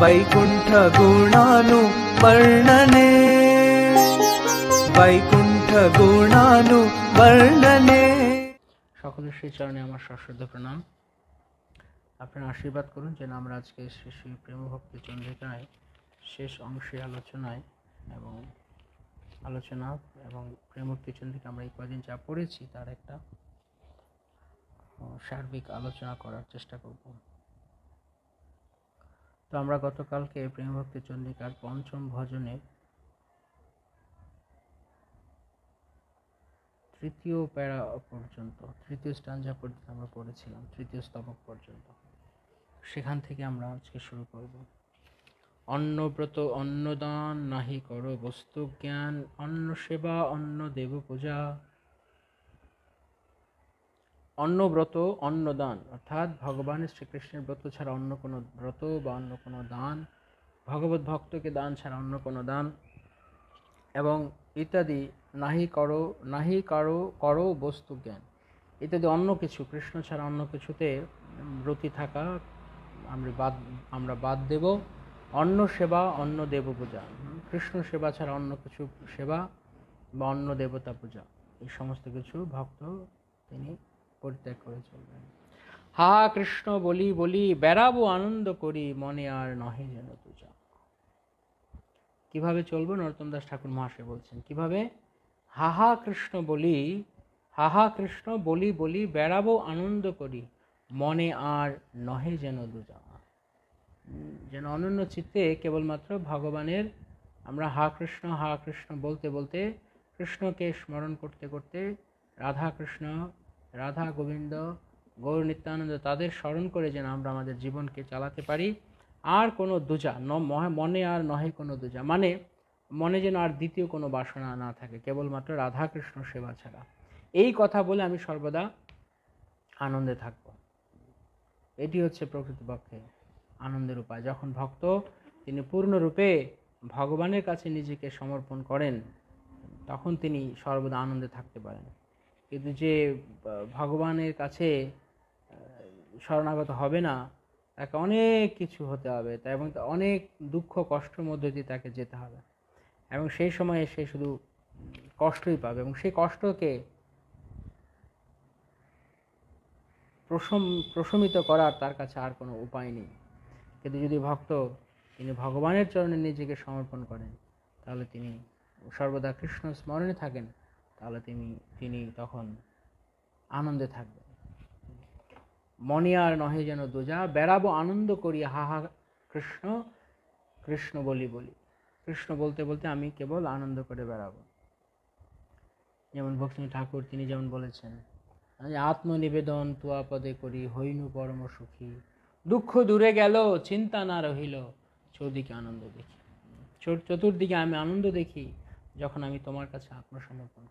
వైకుంఠ గుణాను వర్ణనే వైకుంఠ గుణాను వర్ణనే সকলের শ্রী চরণে আমার সশ্রদ্ধ প্রণাম আপনারা আশীর্বাদ করুন যেন আমরা আজকে শ্রী শ্রী প্রেমভক্তি চন্দ্রিকায় শেষ অংশে আলোচনায় এবং আলোচনা এবং প্রেমভক্তি চন্দ্রিকা আমরা এই কদিন যা পড়েছি তার একটা সার্বিক আলোচনা করার চেষ্টা করব তো আমরা গতকালকে প্রেমভক্তি চন্ডিকার পঞ্চম ভজনে তৃতীয় প্যারা পর্যন্ত তৃতীয় স্টাঞ্জা পর্যন্ত আমরা পড়েছিলাম তৃতীয় স্তবক পর্যন্ত সেখান থেকে আমরা আজকে শুরু করব অন্নব্রত অন্নদান নাহি কর বস্তু জ্ঞান অন্ন সেবা অন্ন দেব পূজা অন্য অন্নদান অর্থাৎ ভগবানের শ্রীকৃষ্ণের ব্রত ছাড়া অন্য কোনো ব্রত বা অন্য কোনো দান ভগবত ভক্তকে দান ছাড়া অন্য কোনো দান এবং ইত্যাদি নাহি করো নাহি কারো করো বস্তু জ্ঞান ইত্যাদি অন্য কিছু কৃষ্ণ ছাড়া অন্য কিছুতে ব্রতী থাকা আমরা বাদ আমরা বাদ দেব অন্য সেবা অন্য দেব পূজা কৃষ্ণ সেবা ছাড়া অন্য কিছু সেবা বা অন্য দেবতা পূজা এই সমস্ত কিছু ভক্ত তিনি পরিত্যাগ করে চলবেন হা কৃষ্ণ বলি বলি বেড়াবো আনন্দ করি মনে আর নহে যেন তুজা কিভাবে চলবো নরোত্তম দাস ঠাকুর মহাশয় বলছেন কিভাবে হা হা কৃষ্ণ বলি হা হা কৃষ্ণ বলি বলি বেড়াবো আনন্দ করি মনে আর নহে যেন দুজা যেন অনন্য চিত্তে কেবলমাত্র ভগবানের আমরা হা কৃষ্ণ হা কৃষ্ণ বলতে বলতে কৃষ্ণকে স্মরণ করতে করতে রাধা কৃষ্ণ রাধা গোবিন্দ গৌর নিত্যানন্দ তাদের স্মরণ করে যেন আমরা আমাদের জীবনকে চালাতে পারি আর কোনো দুজা ন মনে আর নহে কোনো দুজা মানে মনে যেন আর দ্বিতীয় কোনো বাসনা না থাকে কেবলমাত্র রাধাকৃষ্ণ সেবা ছাড়া এই কথা বলে আমি সর্বদা আনন্দে থাকব এটি হচ্ছে প্রকৃতপক্ষে আনন্দের উপায় যখন ভক্ত তিনি পূর্ণরূপে ভগবানের কাছে নিজেকে সমর্পণ করেন তখন তিনি সর্বদা আনন্দে থাকতে পারেন কিন্তু যে ভগবানের কাছে শরণাগত হবে না তাকে অনেক কিছু হতে হবে তা এবং অনেক দুঃখ কষ্টের মধ্যে দিয়ে তাকে যেতে হবে এবং সেই সময়ে সে শুধু কষ্টই পাবে এবং সেই কষ্টকে প্রশম প্রশমিত করার তার কাছে আর কোনো উপায় নেই কিন্তু যদি ভক্ত তিনি ভগবানের চরণে নিজেকে সমর্পণ করেন তাহলে তিনি সর্বদা কৃষ্ণ স্মরণে থাকেন তাহলে তিনি তিনি তখন আনন্দে থাকবেন মনে আর নহে যেন দোজা বেড়াবো আনন্দ করি হাহা কৃষ্ণ কৃষ্ণ বলি বলি কৃষ্ণ বলতে বলতে আমি কেবল আনন্দ করে বেড়াবো যেমন ভক্তি ঠাকুর তিনি যেমন বলেছেন আত্মনিবেদন তুয়া পদে করি হইনু পরম সুখী দুঃখ দূরে গেল চিন্তা না রহিল চৌদিকে আনন্দ দেখি চতুর্দিকে আমি আনন্দ দেখি যখন আমি তোমার কাছে আত্মসমর্পণ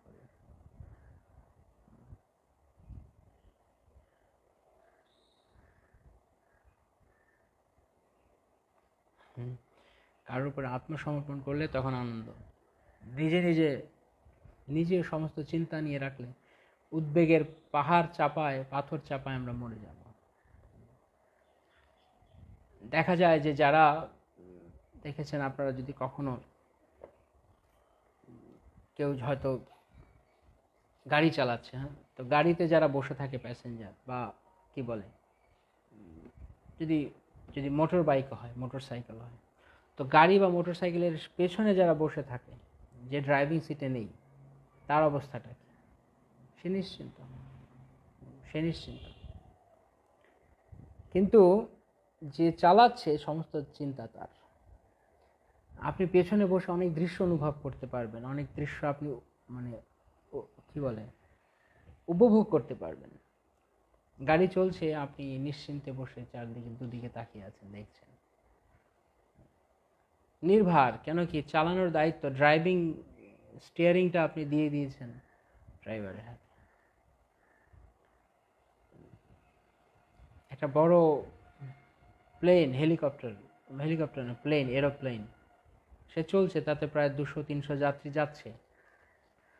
কারোর উপরে আত্মসমর্পণ করলে তখন আনন্দ নিজে নিজে নিজে সমস্ত চিন্তা নিয়ে রাখলে উদ্বেগের পাহাড় চাপায় পাথর চাপায় আমরা মরে যাব দেখা যায় যে যারা দেখেছেন আপনারা যদি কখনো কেউ হয়তো গাড়ি চালাচ্ছে হ্যাঁ তো গাড়িতে যারা বসে থাকে প্যাসেঞ্জার বা কি বলে যদি যদি মোটর বাইক হয় মোটর সাইকেল হয় তো গাড়ি বা মোটর সাইকেলের পেছনে যারা বসে থাকে যে ড্রাইভিং সিটে নেই তার অবস্থাটা কি সে নিশ্চিন্ত সে নিশ্চিন্ত কিন্তু যে চালাচ্ছে সমস্ত চিন্তা তার আপনি পেছনে বসে অনেক দৃশ্য অনুভব করতে পারবেন অনেক দৃশ্য আপনি মানে কি বলে উপভোগ করতে পারবেন গাড়ি চলছে আপনি নিশ্চিন্তে বসে চারদিকে দুদিকে তাকিয়ে আছেন দেখছেন নির্ভার কেন কি চালানোর দায়িত্ব ড্রাইভিং স্টিয়ারিংটা আপনি দিয়ে দিয়েছেন ড্রাইভারের হাতে একটা বড় প্লেন হেলিকপ্টার হেলিকপ্টার না প্লেন এরোপ্লেন সে চলছে তাতে প্রায় দুশো তিনশো যাত্রী যাচ্ছে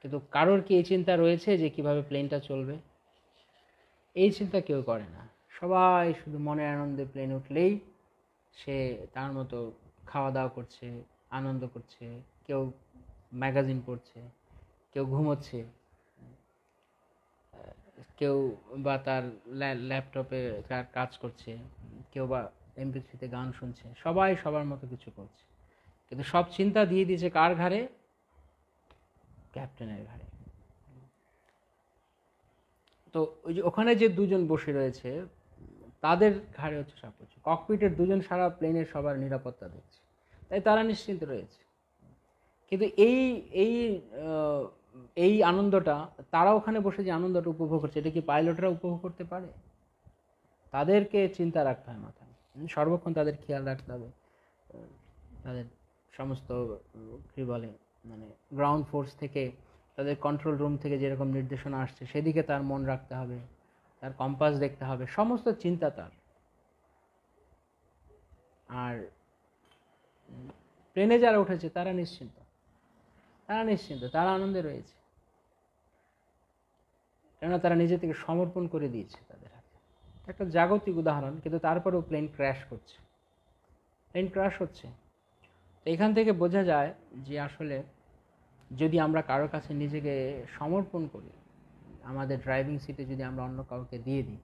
কিন্তু কারোর কি এই চিন্তা রয়েছে যে কিভাবে প্লেনটা চলবে এই চিন্তা কেউ করে না সবাই শুধু মনের আনন্দে প্লেন উঠলেই সে তার মতো খাওয়া দাওয়া করছে আনন্দ করছে কেউ ম্যাগাজিন পড়ছে কেউ ঘুমোচ্ছে কেউ বা তার ল্যাপটপে তার কাজ করছে কেউ বা এমপি গান শুনছে সবাই সবার মতো কিছু করছে কিন্তু সব চিন্তা দিয়ে দিয়েছে কার ঘাড়ে ক্যাপ্টেনের ঘাড়ে তো ওই যে ওখানে যে দুজন বসে রয়েছে তাদের ঘাড়ে হচ্ছে সব কিছু ককপিটের দুজন সারা প্লেনের সবার নিরাপত্তা দিচ্ছে তাই তারা নিশ্চিন্ত রয়েছে কিন্তু এই এই এই আনন্দটা তারা ওখানে বসে যে আনন্দটা উপভোগ করছে এটা কি পাইলটরা উপভোগ করতে পারে তাদেরকে চিন্তা রাখতে হয় মাথায় সর্বক্ষণ তাদের খেয়াল রাখতে হবে তাদের সমস্ত কী বলে মানে গ্রাউন্ড ফোর্স থেকে তাদের কন্ট্রোল রুম থেকে যেরকম নির্দেশনা আসছে সেদিকে তার মন রাখতে হবে তার কম্পাস দেখতে হবে সমস্ত চিন্তা তার আর প্লেনে যারা উঠেছে তারা নিশ্চিন্ত তারা নিশ্চিন্ত তারা আনন্দে রয়েছে কেননা তারা নিজে থেকে সমর্পণ করে দিয়েছে তাদের হাতে একটা জাগতিক উদাহরণ কিন্তু তারপরেও প্লেন ক্র্যাশ করছে প্লেন ক্র্যাশ হচ্ছে তো এখান থেকে বোঝা যায় যে আসলে যদি আমরা কারো কাছে নিজেকে সমর্পণ করি আমাদের ড্রাইভিং সিটে যদি আমরা অন্য কাউকে দিয়ে দিই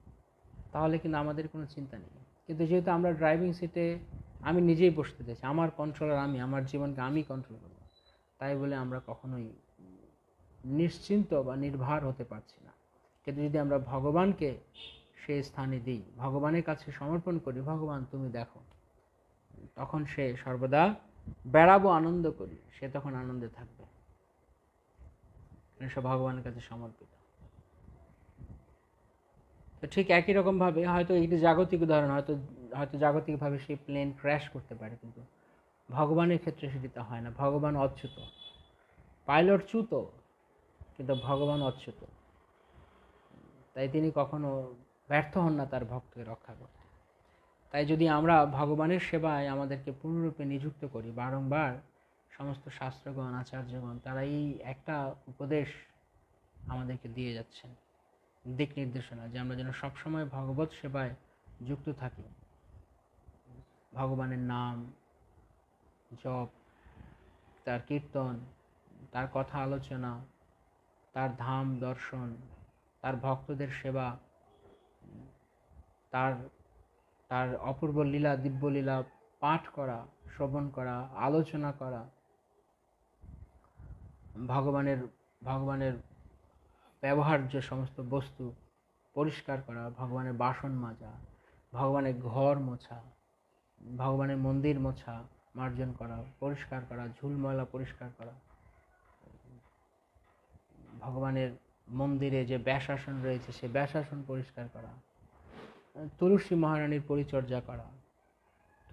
তাহলে কিন্তু আমাদের কোনো চিন্তা নেই কিন্তু যেহেতু আমরা ড্রাইভিং সিটে আমি নিজেই বসতে চাইছি আমার কন্ট্রোলার আমি আমার জীবনকে আমি কন্ট্রোল করব তাই বলে আমরা কখনোই নিশ্চিন্ত বা নির্ভর হতে পারছি না কিন্তু যদি আমরা ভগবানকে সে স্থানে দিই ভগবানের কাছে সমর্পণ করি ভগবান তুমি দেখো তখন সে সর্বদা বেড়াবো আনন্দ করি সে তখন আনন্দে থাকবে সব ভগবানের কাছে সমর্পিত তো ঠিক একই রকমভাবে হয়তো এটি জাগতিক উদাহরণ হয়তো হয়তো জাগতিকভাবে সেই প্লেন ক্র্যাশ করতে পারে কিন্তু ভগবানের ক্ষেত্রে সেটা হয় না ভগবান অচ্যুত পাইলট চ্যুত কিন্তু ভগবান অচ্যুত তাই তিনি কখনো ব্যর্থ হন না তার ভক্তকে রক্ষা করতে তাই যদি আমরা ভগবানের সেবায় আমাদেরকে পূর্ণরূপে নিযুক্ত করি বারংবার সমস্ত শাস্ত্রগণ আচার্যগণ তারা এই একটা উপদেশ আমাদেরকে দিয়ে যাচ্ছেন দিক নির্দেশনা যে আমরা যেন সবসময় ভগবত সেবায় যুক্ত থাকি ভগবানের নাম জপ তার কীর্তন তার কথা আলোচনা তার ধাম দর্শন তার ভক্তদের সেবা তার তার অপূর্ব লীলা দিব্য লীলা পাঠ করা শ্রবণ করা আলোচনা করা ভগবানের ভগবানের ব্যবহার্য সমস্ত বস্তু পরিষ্কার করা ভগবানের বাসন মাজা ভগবানের ঘর মোছা ভগবানের মন্দির মোছা মার্জন করা পরিষ্কার করা ঝুলময়লা পরিষ্কার করা ভগবানের মন্দিরে যে ব্যাসাসন রয়েছে সে ব্যাসাসন পরিষ্কার করা তুলসী মহারানীর পরিচর্যা করা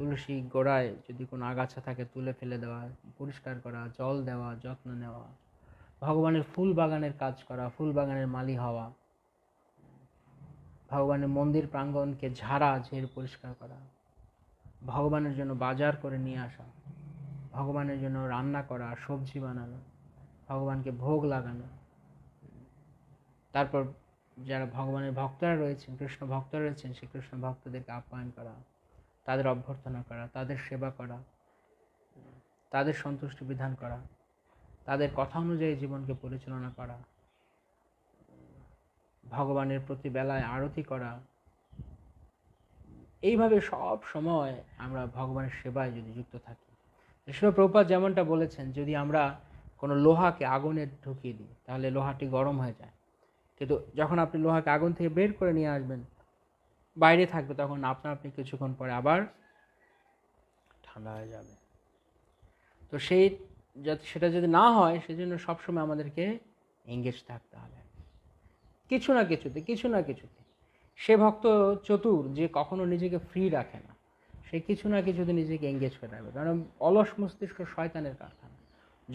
তুলসী গোড়ায় যদি কোনো আগাছা থাকে তুলে ফেলে দেওয়া পরিষ্কার করা জল দেওয়া যত্ন নেওয়া ভগবানের ফুল বাগানের কাজ করা ফুল বাগানের মালি হওয়া ভগবানের মন্দির প্রাঙ্গণকে ঝাড়া ঝেড় পরিষ্কার করা ভগবানের জন্য বাজার করে নিয়ে আসা ভগবানের জন্য রান্না করা সবজি বানানো ভগবানকে ভোগ লাগানো তারপর যারা ভগবানের ভক্তরা রয়েছেন কৃষ্ণ ভক্তরা রয়েছেন সেই কৃষ্ণ ভক্তদেরকে আপ্যায়ন করা তাদের অভ্যর্থনা করা তাদের সেবা করা তাদের সন্তুষ্টি বিধান করা তাদের কথা অনুযায়ী জীবনকে পরিচালনা করা ভগবানের প্রতি বেলায় আরতি করা এইভাবে সব সময় আমরা ভগবানের সেবায় যদি যুক্ত থাকি ঋষভ প্রপাত যেমনটা বলেছেন যদি আমরা কোনো লোহাকে আগুনে ঢুকিয়ে দিই তাহলে লোহাটি গরম হয়ে যায় কিন্তু যখন আপনি লোহাকে আগুন থেকে বের করে নিয়ে আসবেন বাইরে থাকবে তখন আপনা আপনি কিছুক্ষণ পরে আবার ঠান্ডা হয়ে যাবে তো সেই যাতে সেটা যদি না হয় সেজন্য সবসময় আমাদেরকে এঙ্গেজ থাকতে হবে কিছু না কিছুতে কিছু না কিছুতে সে ভক্ত চতুর যে কখনো নিজেকে ফ্রি রাখে না সে কিছু না কিছুতে নিজেকে এঙ্গেজ করে রাখবে কারণ অলস মস্তিষ্ক শয়তানের কারখানা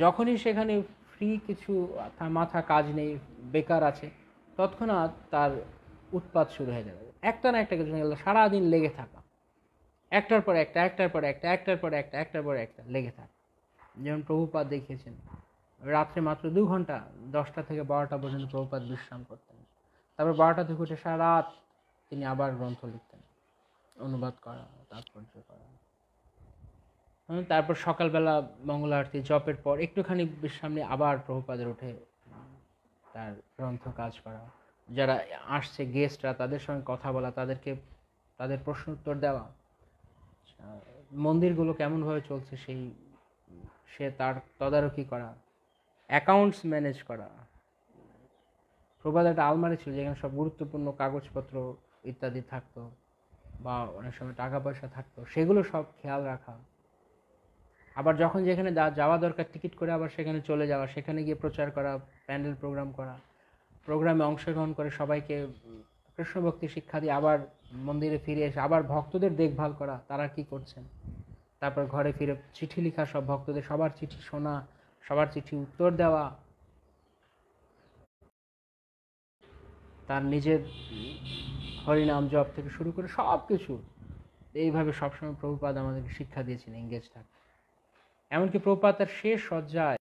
যখনই সেখানে ফ্রি কিছু মাথা কাজ নেই বেকার আছে তৎক্ষণাৎ তার উৎপাত শুরু হয়ে যাবে একটা না একটা কিছু খেলতে সারাদিন লেগে থাকা একটার পর একটা একটার পর একটা একটার পর একটা একটার পর একটা লেগে থাকা যেমন প্রভুপাত দেখিয়েছেন রাত্রে মাত্র দু ঘন্টা দশটা থেকে বারোটা পর্যন্ত প্রভুপাত বিশ্রাম করতেন তারপর বারোটা থেকে উঠে সারা রাত তিনি আবার গ্রন্থ লিখতেন অনুবাদ করা তাৎপর্য করা তারপর সকালবেলা মঙ্গল আরতি জপের পর একটুখানি বিশ্রাম নিয়ে আবার প্রভুপাদের উঠে তার গ্রন্থ কাজ করা যারা আসছে গেস্টরা তাদের সঙ্গে কথা বলা তাদেরকে তাদের প্রশ্ন উত্তর দেওয়া মন্দিরগুলো কেমনভাবে চলছে সেই সে তার তদারকি করা অ্যাকাউন্টস ম্যানেজ করা প্রবাদ একটা আলমারি ছিল যেখানে সব গুরুত্বপূর্ণ কাগজপত্র ইত্যাদি থাকতো বা অনেক সময় টাকা পয়সা থাকতো সেগুলো সব খেয়াল রাখা আবার যখন যেখানে যাওয়া দরকার টিকিট করে আবার সেখানে চলে যাওয়া সেখানে গিয়ে প্রচার করা প্যান্ডেল প্রোগ্রাম করা প্রোগ্রামে অংশগ্রহণ করে সবাইকে কৃষ্ণভক্তি শিক্ষা দিয়ে আবার মন্দিরে ফিরে এসে আবার ভক্তদের দেখভাল করা তারা কি করছেন তারপর ঘরে ফিরে চিঠি লেখা সব ভক্তদের সবার চিঠি শোনা সবার চিঠি উত্তর দেওয়া তার নিজের হরিনাম জপ থেকে শুরু করে সব কিছু এইভাবে সবসময় প্রভুপাদ আমাদেরকে শিক্ষা দিয়েছেন এঙ্গেজ এমনকি প্রভুপাদ তার শেষ সজ্জায়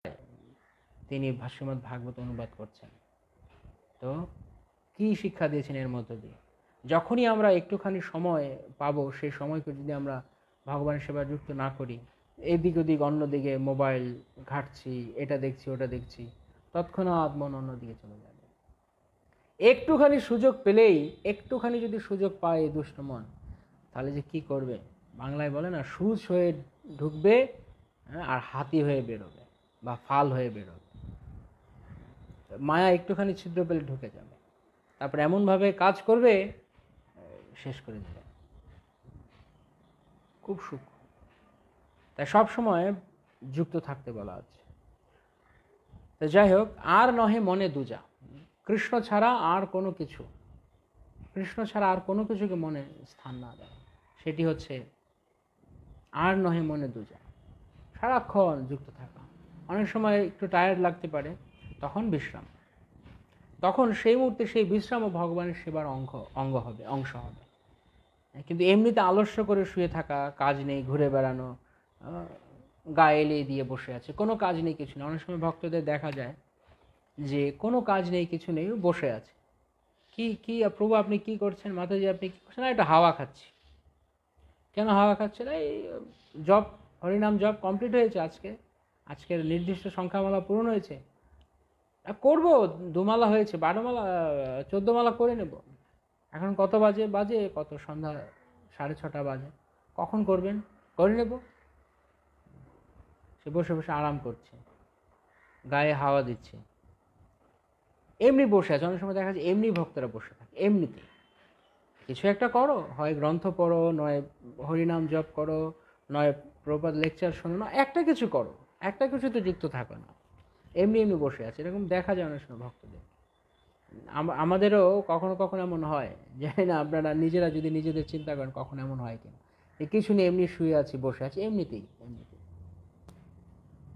তিনি ভাষ্যমত ভাগবত অনুবাদ করছেন তো কি শিক্ষা দিয়েছেন এর মধ্য দিয়ে যখনই আমরা একটুখানি সময় পাবো সেই সময়কে যদি আমরা ভগবানের সেবা যুক্ত না করি এদিক ওদিক অন্যদিকে মোবাইল ঘাটছি এটা দেখছি ওটা দেখছি তৎক্ষণাৎ মন অন্যদিকে চলে যাবে একটুখানি সুযোগ পেলেই একটুখানি যদি সুযোগ পায় এই দুষ্ট মন তাহলে যে কি করবে বাংলায় বলে না সুচ হয়ে ঢুকবে হ্যাঁ, আর হাতি হয়ে বেরোবে বা ফাল হয়ে বেরোবে মায়া একটুখানি ছিদ্র পেলে ঢুকে যাবে তারপর এমনভাবে কাজ করবে শেষ করে দেবে খুব সুখ তাই সবসময় যুক্ত থাকতে বলা হচ্ছে তো যাই হোক আর নহে মনে দুজা কৃষ্ণ ছাড়া আর কোনো কিছু কৃষ্ণ ছাড়া আর কোনো কিছুকে মনে স্থান না দেয় সেটি হচ্ছে আর নহে মনে দুজা সারাক্ষণ যুক্ত থাকা অনেক সময় একটু টায়ার্ড লাগতে পারে তখন বিশ্রাম তখন সেই মুহূর্তে সেই বিশ্রাম ও ভগবানের সেবার অঙ্গ অঙ্গ হবে অংশ হবে কিন্তু এমনিতে আলস্য করে শুয়ে থাকা কাজ নেই ঘুরে বেড়ানো গায়ে এলিয়ে দিয়ে বসে আছে কোনো কাজ নেই কিছু নেই অনেক সময় ভক্তদের দেখা যায় যে কোনো কাজ নেই কিছু নেই বসে আছে কি কি প্রভু আপনি কি করছেন মাতাজি আপনি কী করছেন না একটা হাওয়া খাচ্ছি কেন হাওয়া খাচ্ছে না এই জব হরিনাম জব কমপ্লিট হয়েছে আজকে আজকের নির্দিষ্ট সংখ্যামালা পূরণ হয়েছে করব দুমালা হয়েছে বারো মালা মালা করে নেব এখন কত বাজে বাজে কত সন্ধ্যা সাড়ে ছটা বাজে কখন করবেন করে নেব সে বসে বসে আরাম করছে গায়ে হাওয়া দিচ্ছে এমনি বসে আছে অনেক সময় দেখা যাচ্ছে এমনি ভক্তরা বসে থাকে এমনিতে কিছু একটা করো হয় গ্রন্থ পড়ো নয় হরিনাম জপ করো নয় প্রপাত লেকচার শোনো না একটা কিছু করো একটা কিছু তো যুক্ত থাকো না এমনি এমনি বসে আছে এরকম দেখা যায় অনেক সময় ভক্তদের আমাদেরও কখনো কখনো এমন হয় জানি না আপনারা নিজেরা যদি নিজেদের চিন্তা করেন কখনো এমন হয় কিনা কিছু নিয়ে এমনি শুয়ে আছি বসে আছি এমনিতেই এমনিতেই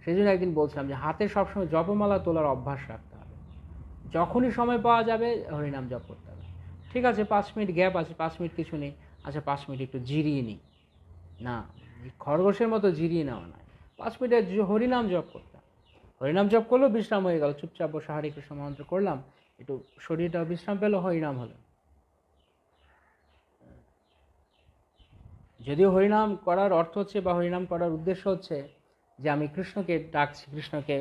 সেই জন্য একদিন বলছিলাম যে হাতে সবসময় জপমালা তোলার অভ্যাস রাখতে হবে যখনই সময় পাওয়া যাবে হরিনাম জপ করতে হবে ঠিক আছে পাঁচ মিনিট গ্যাপ আছে পাঁচ মিনিট কিছু নেই আচ্ছা পাঁচ মিনিট একটু জিরিয়ে নিই না খরগোশের মতো জিরিয়ে নেওয়া নয় পাঁচ মিনিট হরিনাম জপ করতে হরিনাম জপ করলেও বিশ্রাম হয়ে গেল চুপচাপ বসে হারি কৃষ্ণ মন্ত্র করলাম একটু শরীরটা বিশ্রাম পেলো হরিনাম হলো যদিও হরিনাম করার অর্থ হচ্ছে বা হরিনাম করার উদ্দেশ্য হচ্ছে যে আমি কৃষ্ণকে ডাকছি কৃষ্ণকে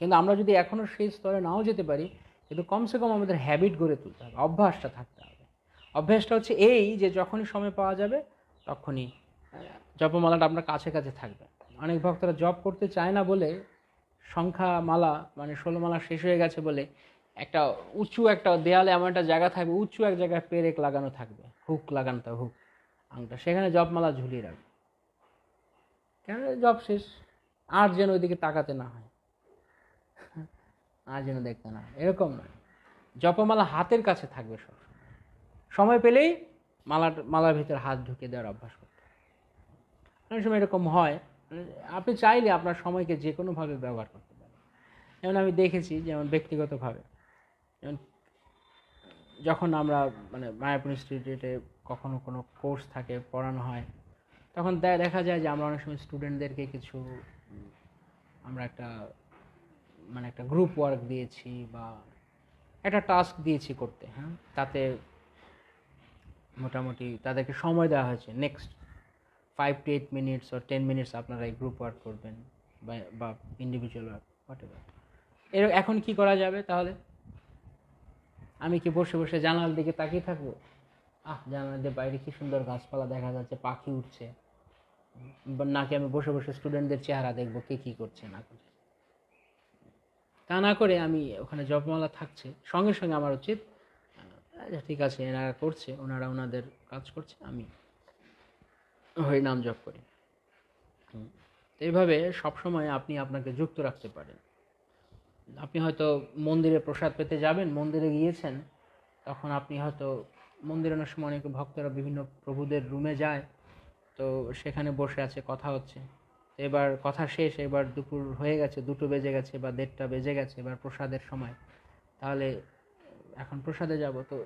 কিন্তু আমরা যদি এখনও সেই স্তরে নাও যেতে পারি কিন্তু কমসে কম আমাদের হ্যাবিট গড়ে তুলতে হবে অভ্যাসটা থাকতে হবে অভ্যাসটা হচ্ছে এই যে যখনই সময় পাওয়া যাবে তখনই জপমালাটা আপনার কাছে কাছে থাকবে অনেক ভক্তরা জব করতে চায় না বলে সংখ্যা মালা মানে ষোলো মালা শেষ হয়ে গেছে বলে একটা উঁচু একটা দেয়ালে এমন একটা জায়গা থাকবে উঁচু এক জায়গায় পেরেক লাগানো থাকবে হুক লাগানো থাকবে হুক আংটা সেখানে জপমালা ঝুলিয়ে রাখবে কেন জব শেষ আর যেন ওইদিকে তাকাতে না হয় আর যেন দেখতে না এরকম নয় জপমালা হাতের কাছে থাকবে সব সময় পেলেই মালার মালার ভিতরে হাত ঢুকে দেওয়ার অভ্যাস করতে অনেক সময় এরকম হয় মানে আপনি চাইলে আপনার সময়কে যে কোনোভাবে ব্যবহার করতে পারেন যেমন আমি দেখেছি যেমন ব্যক্তিগতভাবে যেমন যখন আমরা মানে মায়াপুর ইনস্টিটিউটে কখনো কোনো কোর্স থাকে পড়ানো হয় তখন দেখা যায় যে আমরা অনেক সময় স্টুডেন্টদেরকে কিছু আমরা একটা মানে একটা গ্রুপ ওয়ার্ক দিয়েছি বা একটা টাস্ক দিয়েছি করতে হ্যাঁ তাতে মোটামুটি তাদেরকে সময় দেওয়া হয়েছে next five to eight minutes ও টেন মিনিটস আপনারা এই গ্রুপ ওয়ার্ক করবেন বা ইন্ডিভিজুয়াল ওয়ার্ক হোয়াট এভার এর এখন কি করা যাবে তাহলে আমি কি বসে বসে জানালার দিকে তাকিয়ে থাকবো আহ জানালার দিয়ে বাইরে কী সুন্দর গাছপালা দেখা যাচ্ছে পাখি উঠছে নাকি আমি বসে বসে স্টুডেন্টদের চেহারা দেখবো কে কী করছে না করছে তা না করে আমি ওখানে জবমালা থাকছে সঙ্গে সঙ্গে আমার উচিত আচ্ছা ঠিক আছে এনারা করছে ওনারা ওনাদের কাজ করছে আমি হরি নাম জপ করি এইভাবে সবসময় আপনি আপনাকে যুক্ত রাখতে পারেন আপনি হয়তো মন্দিরে প্রসাদ পেতে যাবেন মন্দিরে গিয়েছেন তখন আপনি হয়তো মন্দিরে অনেক সময় অনেক ভক্তরা বিভিন্ন প্রভুদের রুমে যায় তো সেখানে বসে আছে কথা হচ্ছে এবার কথা শেষ এবার দুপুর হয়ে গেছে দুটো বেজে গেছে বা দেড়টা বেজে গেছে এবার প্রসাদের সময় তাহলে এখন প্রসাদে যাব তো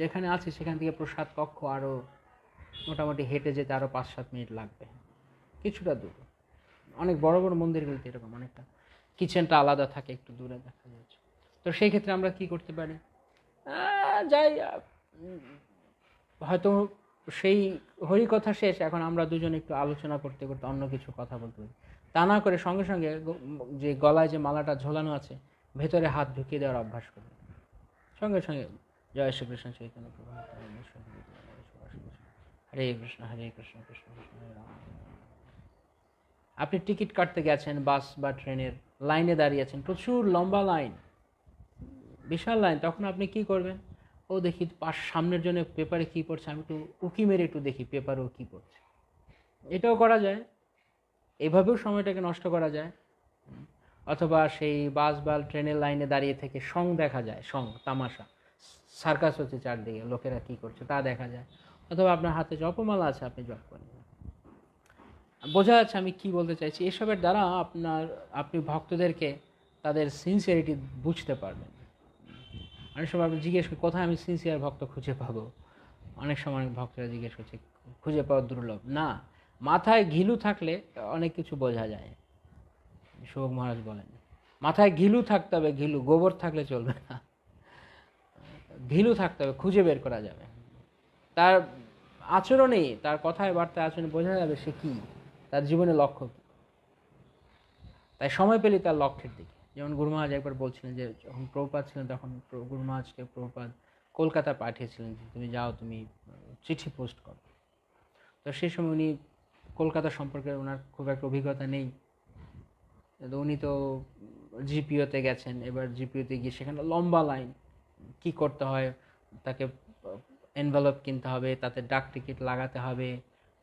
যেখানে আছে সেখান থেকে প্রসাদ কক্ষ আরও মোটামুটি হেঁটে যেতে আরও পাঁচ সাত মিনিট লাগবে কিছুটা দূর অনেক বড় বড় মন্দিরগুলোতে এরকম অনেকটা কিচেনটা আলাদা থাকে একটু দূরে দেখা যাচ্ছে তো সেই ক্ষেত্রে আমরা কি করতে পারি যাই হয়তো সেই হরি কথা শেষ এখন আমরা দুজন একটু আলোচনা করতে করতে অন্য কিছু কথা বলতে পারি তা না করে সঙ্গে সঙ্গে যে গলায় যে মালাটা ঝোলানো আছে ভেতরে হাত ঢুকিয়ে দেওয়ার অভ্যাস করি সঙ্গে সঙ্গে জয় শ্রীকৃষ্ণ চৈতন্য প্রভাব হরে কৃষ্ণ হরে কৃষ্ণ কৃষ্ণ কৃষ্ণ আপনি টিকিট কাটতে গেছেন বাস বা ট্রেনের লাইনে দাঁড়িয়ে আছেন প্রচুর লম্বা লাইন বিশাল লাইন তখন আপনি কি করবেন ও দেখি পাশ সামনের জন্য পেপারে কি পড়ছে আমি একটু উকি মেরে একটু দেখি পেপারেও কি পড়ছে এটাও করা যায় এভাবেও সময়টাকে নষ্ট করা যায় অথবা সেই বাস বা ট্রেনের লাইনে দাঁড়িয়ে থেকে সং দেখা যায় সং তামাশা সার্কাস হচ্ছে চারদিকে লোকেরা কি করছে তা দেখা যায় অথবা আপনার হাতে জপমালা আছে আপনি জপ করেন বোঝা যাচ্ছে আমি কি বলতে চাইছি এসবের দ্বারা আপনার আপনি ভক্তদেরকে তাদের সিনসিয়ারিটি বুঝতে পারবেন অনেক সময় আপনি জিজ্ঞেস করি কোথায় আমি সিনসিয়ার ভক্ত খুঁজে পাবো অনেক সময় অনেক ভক্তরা জিজ্ঞেস করছে খুঁজে পাওয়া দুর্লভ না মাথায় ঘিলু থাকলে অনেক কিছু বোঝা যায় শোক মহারাজ বলেন মাথায় ঘিলু থাকতে হবে ঘিলু গোবর থাকলে চলবে না ঘিলু থাকতে হবে খুঁজে বের করা যাবে তার আচরণে তার কথায় বার্তায় আচরণে বোঝা যাবে সে কী তার জীবনের লক্ষ্য কী তাই সময় পেলে তার লক্ষ্যের দিকে যেমন গুরু একবার বলছিলেন যে যখন প্রভুপাত ছিলেন তখন গুরু মহারাজকে প্রভুপাত কলকাতা পাঠিয়েছিলেন যে তুমি যাও তুমি চিঠি পোস্ট করো তো সেই সময় উনি কলকাতা সম্পর্কে ওনার খুব একটা অভিজ্ঞতা নেই তো উনি তো জিপিওতে গেছেন এবার জিপিওতে গিয়ে সেখানে লম্বা লাইন কি করতে হয় তাকে এনভেলপ কিনতে হবে তাতে ডাক টিকিট লাগাতে হবে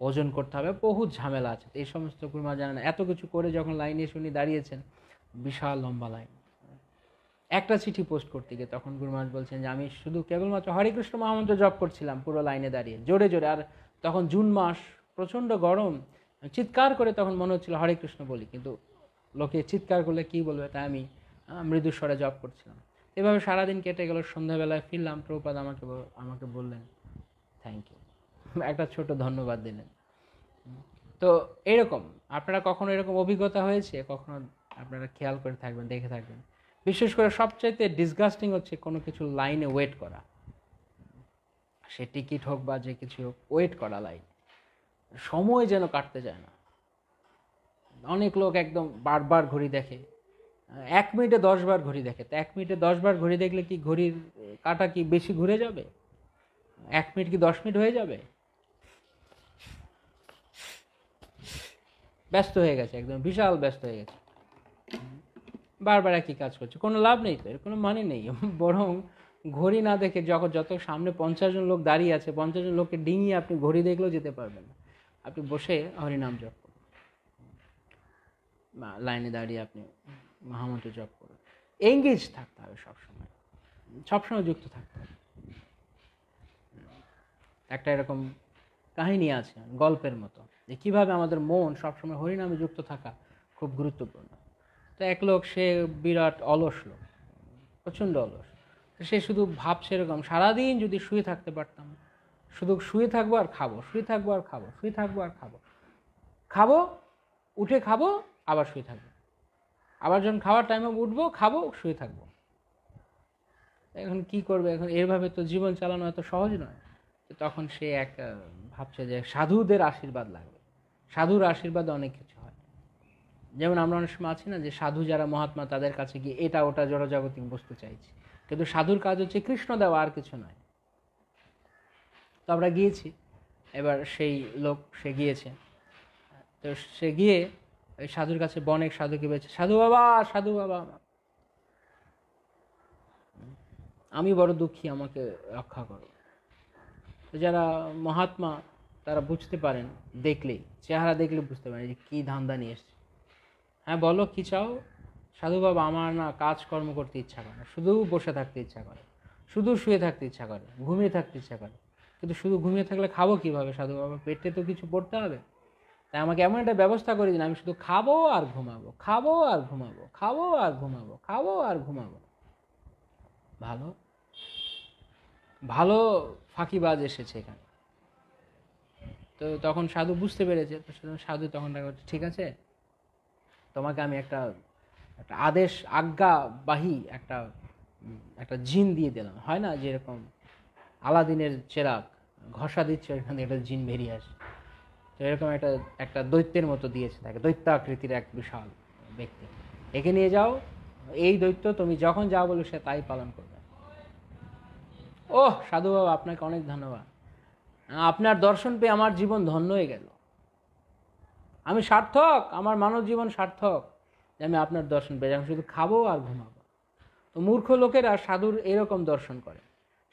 ওজন করতে হবে বহু ঝামেলা আছে এই সমস্ত কুরমা জানে না এত কিছু করে যখন লাইনে শুনি দাঁড়িয়েছেন বিশাল লম্বা লাইন একটা চিঠি পোস্ট করতে গিয়ে তখন গুরুমাজ বলছেন যে আমি শুধু কেবলমাত্র হরে কৃষ্ণ মহামন্ত্র জপ করছিলাম পুরো লাইনে দাঁড়িয়ে জোরে জোরে আর তখন জুন মাস প্রচণ্ড গরম চিৎকার করে তখন মনে হচ্ছিল হরে কৃষ্ণ বলি কিন্তু লোকে চিৎকার করলে কী বলবে তাই আমি মৃদুস্বরে জপ করছিলাম এভাবে সারাদিন কেটে গেল সন্ধ্যাবেলায় ফিরলাম প্রপাদ আমাকে আমাকে বললেন থ্যাংক ইউ একটা ছোট ধন্যবাদ দিলেন তো এরকম আপনারা কখনো এরকম অভিজ্ঞতা হয়েছে কখনো আপনারা খেয়াল করে থাকবেন দেখে থাকবেন বিশেষ করে সবচাইতে ডিসগাস্টিং হচ্ছে কোনো কিছু লাইনে ওয়েট করা সে টিকিট হোক বা যে কিছু হোক ওয়েট করা লাইন সময় যেন কাটতে যায় না অনেক লোক একদম বারবার ঘড়ি দেখে এক মিনিটে দশবার ঘড়ি দেখে তো এক মিনিটে দশবার ঘড়ি দেখলে কি ঘড়ির কাটা কি বেশি ঘুরে যাবে এক মিনিট কি দশ মিনিট হয়ে যাবে ব্যস্ত হয়ে গেছে একদম বিশাল ব্যস্ত হয়ে গেছে বারবার একই কাজ করছে কোনো লাভ নেই তো এর কোনো মানে নেই বরং ঘড়ি না দেখে যখন যত সামনে পঞ্চাশ জন লোক দাঁড়িয়ে আছে পঞ্চাশ জন লোককে ডিঙিয়ে আপনি ঘড়ি দেখলেও যেতে পারবেন না আপনি বসে হরিনাম জপ করুন লাইনে দাঁড়িয়ে আপনি মহামন্ত্র জপ করো এঙ্গেজ থাকতে হবে সবসময় সবসময় যুক্ত থাকতে হবে একটা এরকম কাহিনী আছে গল্পের মতো যে কীভাবে আমাদের মন সবসময় হরিনামে যুক্ত থাকা খুব গুরুত্বপূর্ণ তো এক লোক সে বিরাট অলস লোক প্রচণ্ড অলস সে শুধু ভাবছে এরকম সারাদিন যদি শুয়ে থাকতে পারতাম শুধু শুয়ে থাকবো আর খাবো শুয়ে থাকবো আর খাবো শুয়ে থাকবো আর খাবো খাবো উঠে খাবো আবার শুয়ে থাকবো আবার যখন খাওয়ার টাইমে উঠবো খাবো শুয়ে থাকবো এখন কি করবে এখন এভাবে তো জীবন চালানো এত সহজ নয় তখন সে এক ভাবছে যে সাধুদের আশীর্বাদ লাগবে সাধুর আশীর্বাদে অনেক কিছু হয় যেমন আমরা অনেক সময় আছি না যে সাধু যারা মহাত্মা তাদের কাছে গিয়ে এটা ওটা জড়জাগতিক বস্তু চাইছি কিন্তু সাধুর কাজ হচ্ছে কৃষ্ণ দেওয়া আর কিছু নয় তো আমরা গিয়েছি এবার সেই লোক সে গিয়েছে তো সে গিয়ে সাধুর কাছে বনেক সাধুকে বেছে সাধু বাবা সাধু বাবা আমি বড় দুঃখী আমাকে রক্ষা করো যারা মহাত্মা তারা বুঝতে পারেন দেখলেই চেহারা দেখলে বুঝতে পারেন যে কী ধান্দা নিয়ে এসছে হ্যাঁ বলো কী চাও সাধু বাবা আমার না কাজকর্ম করতে ইচ্ছা করে শুধু বসে থাকতে ইচ্ছা করে শুধু শুয়ে থাকতে ইচ্ছা করে ঘুমিয়ে থাকতে ইচ্ছা করে কিন্তু শুধু ঘুমিয়ে থাকলে খাবো কীভাবে সাধু বাবা পেটে তো কিছু পড়তে হবে তাই আমাকে এমন একটা ব্যবস্থা করে দিন আমি শুধু খাবো আর ঘুমাবো খাবো আর ঘুমাবো খাবো আর ঘুমাবো খাবো আর ঘুমাবো ভালো ভালো ফাঁকিবাজ এসেছে এখানে তো তখন সাধু বুঝতে পেরেছে তো সাধু তখন ঠিক আছে তোমাকে আমি একটা একটা আদেশ আজ্ঞাবাহী একটা একটা জিন দিয়ে দিলাম হয় না যেরকম আলাদিনের চেরাক ঘষা দিচ্ছে ওইখান থেকে একটা জিন বেরিয়ে আসে এরকম একটা একটা দৈত্যের মতো দিয়েছে তাকে দৈত্য আকৃতির এক বিশাল ব্যক্তি একে নিয়ে যাও এই দৈত্য তুমি যখন যা বলো সে তাই পালন করবে ওহ সাধু বাবা আপনাকে অনেক ধন্যবাদ আপনার দর্শন পেয়ে আমার জীবন ধন্য হয়ে গেল আমি সার্থক আমার মানব জীবন সার্থক যে আমি আপনার দর্শন পেয়ে আমি শুধু খাবো আর ঘুমাবো তো মূর্খ লোকেরা সাধুর এরকম দর্শন করে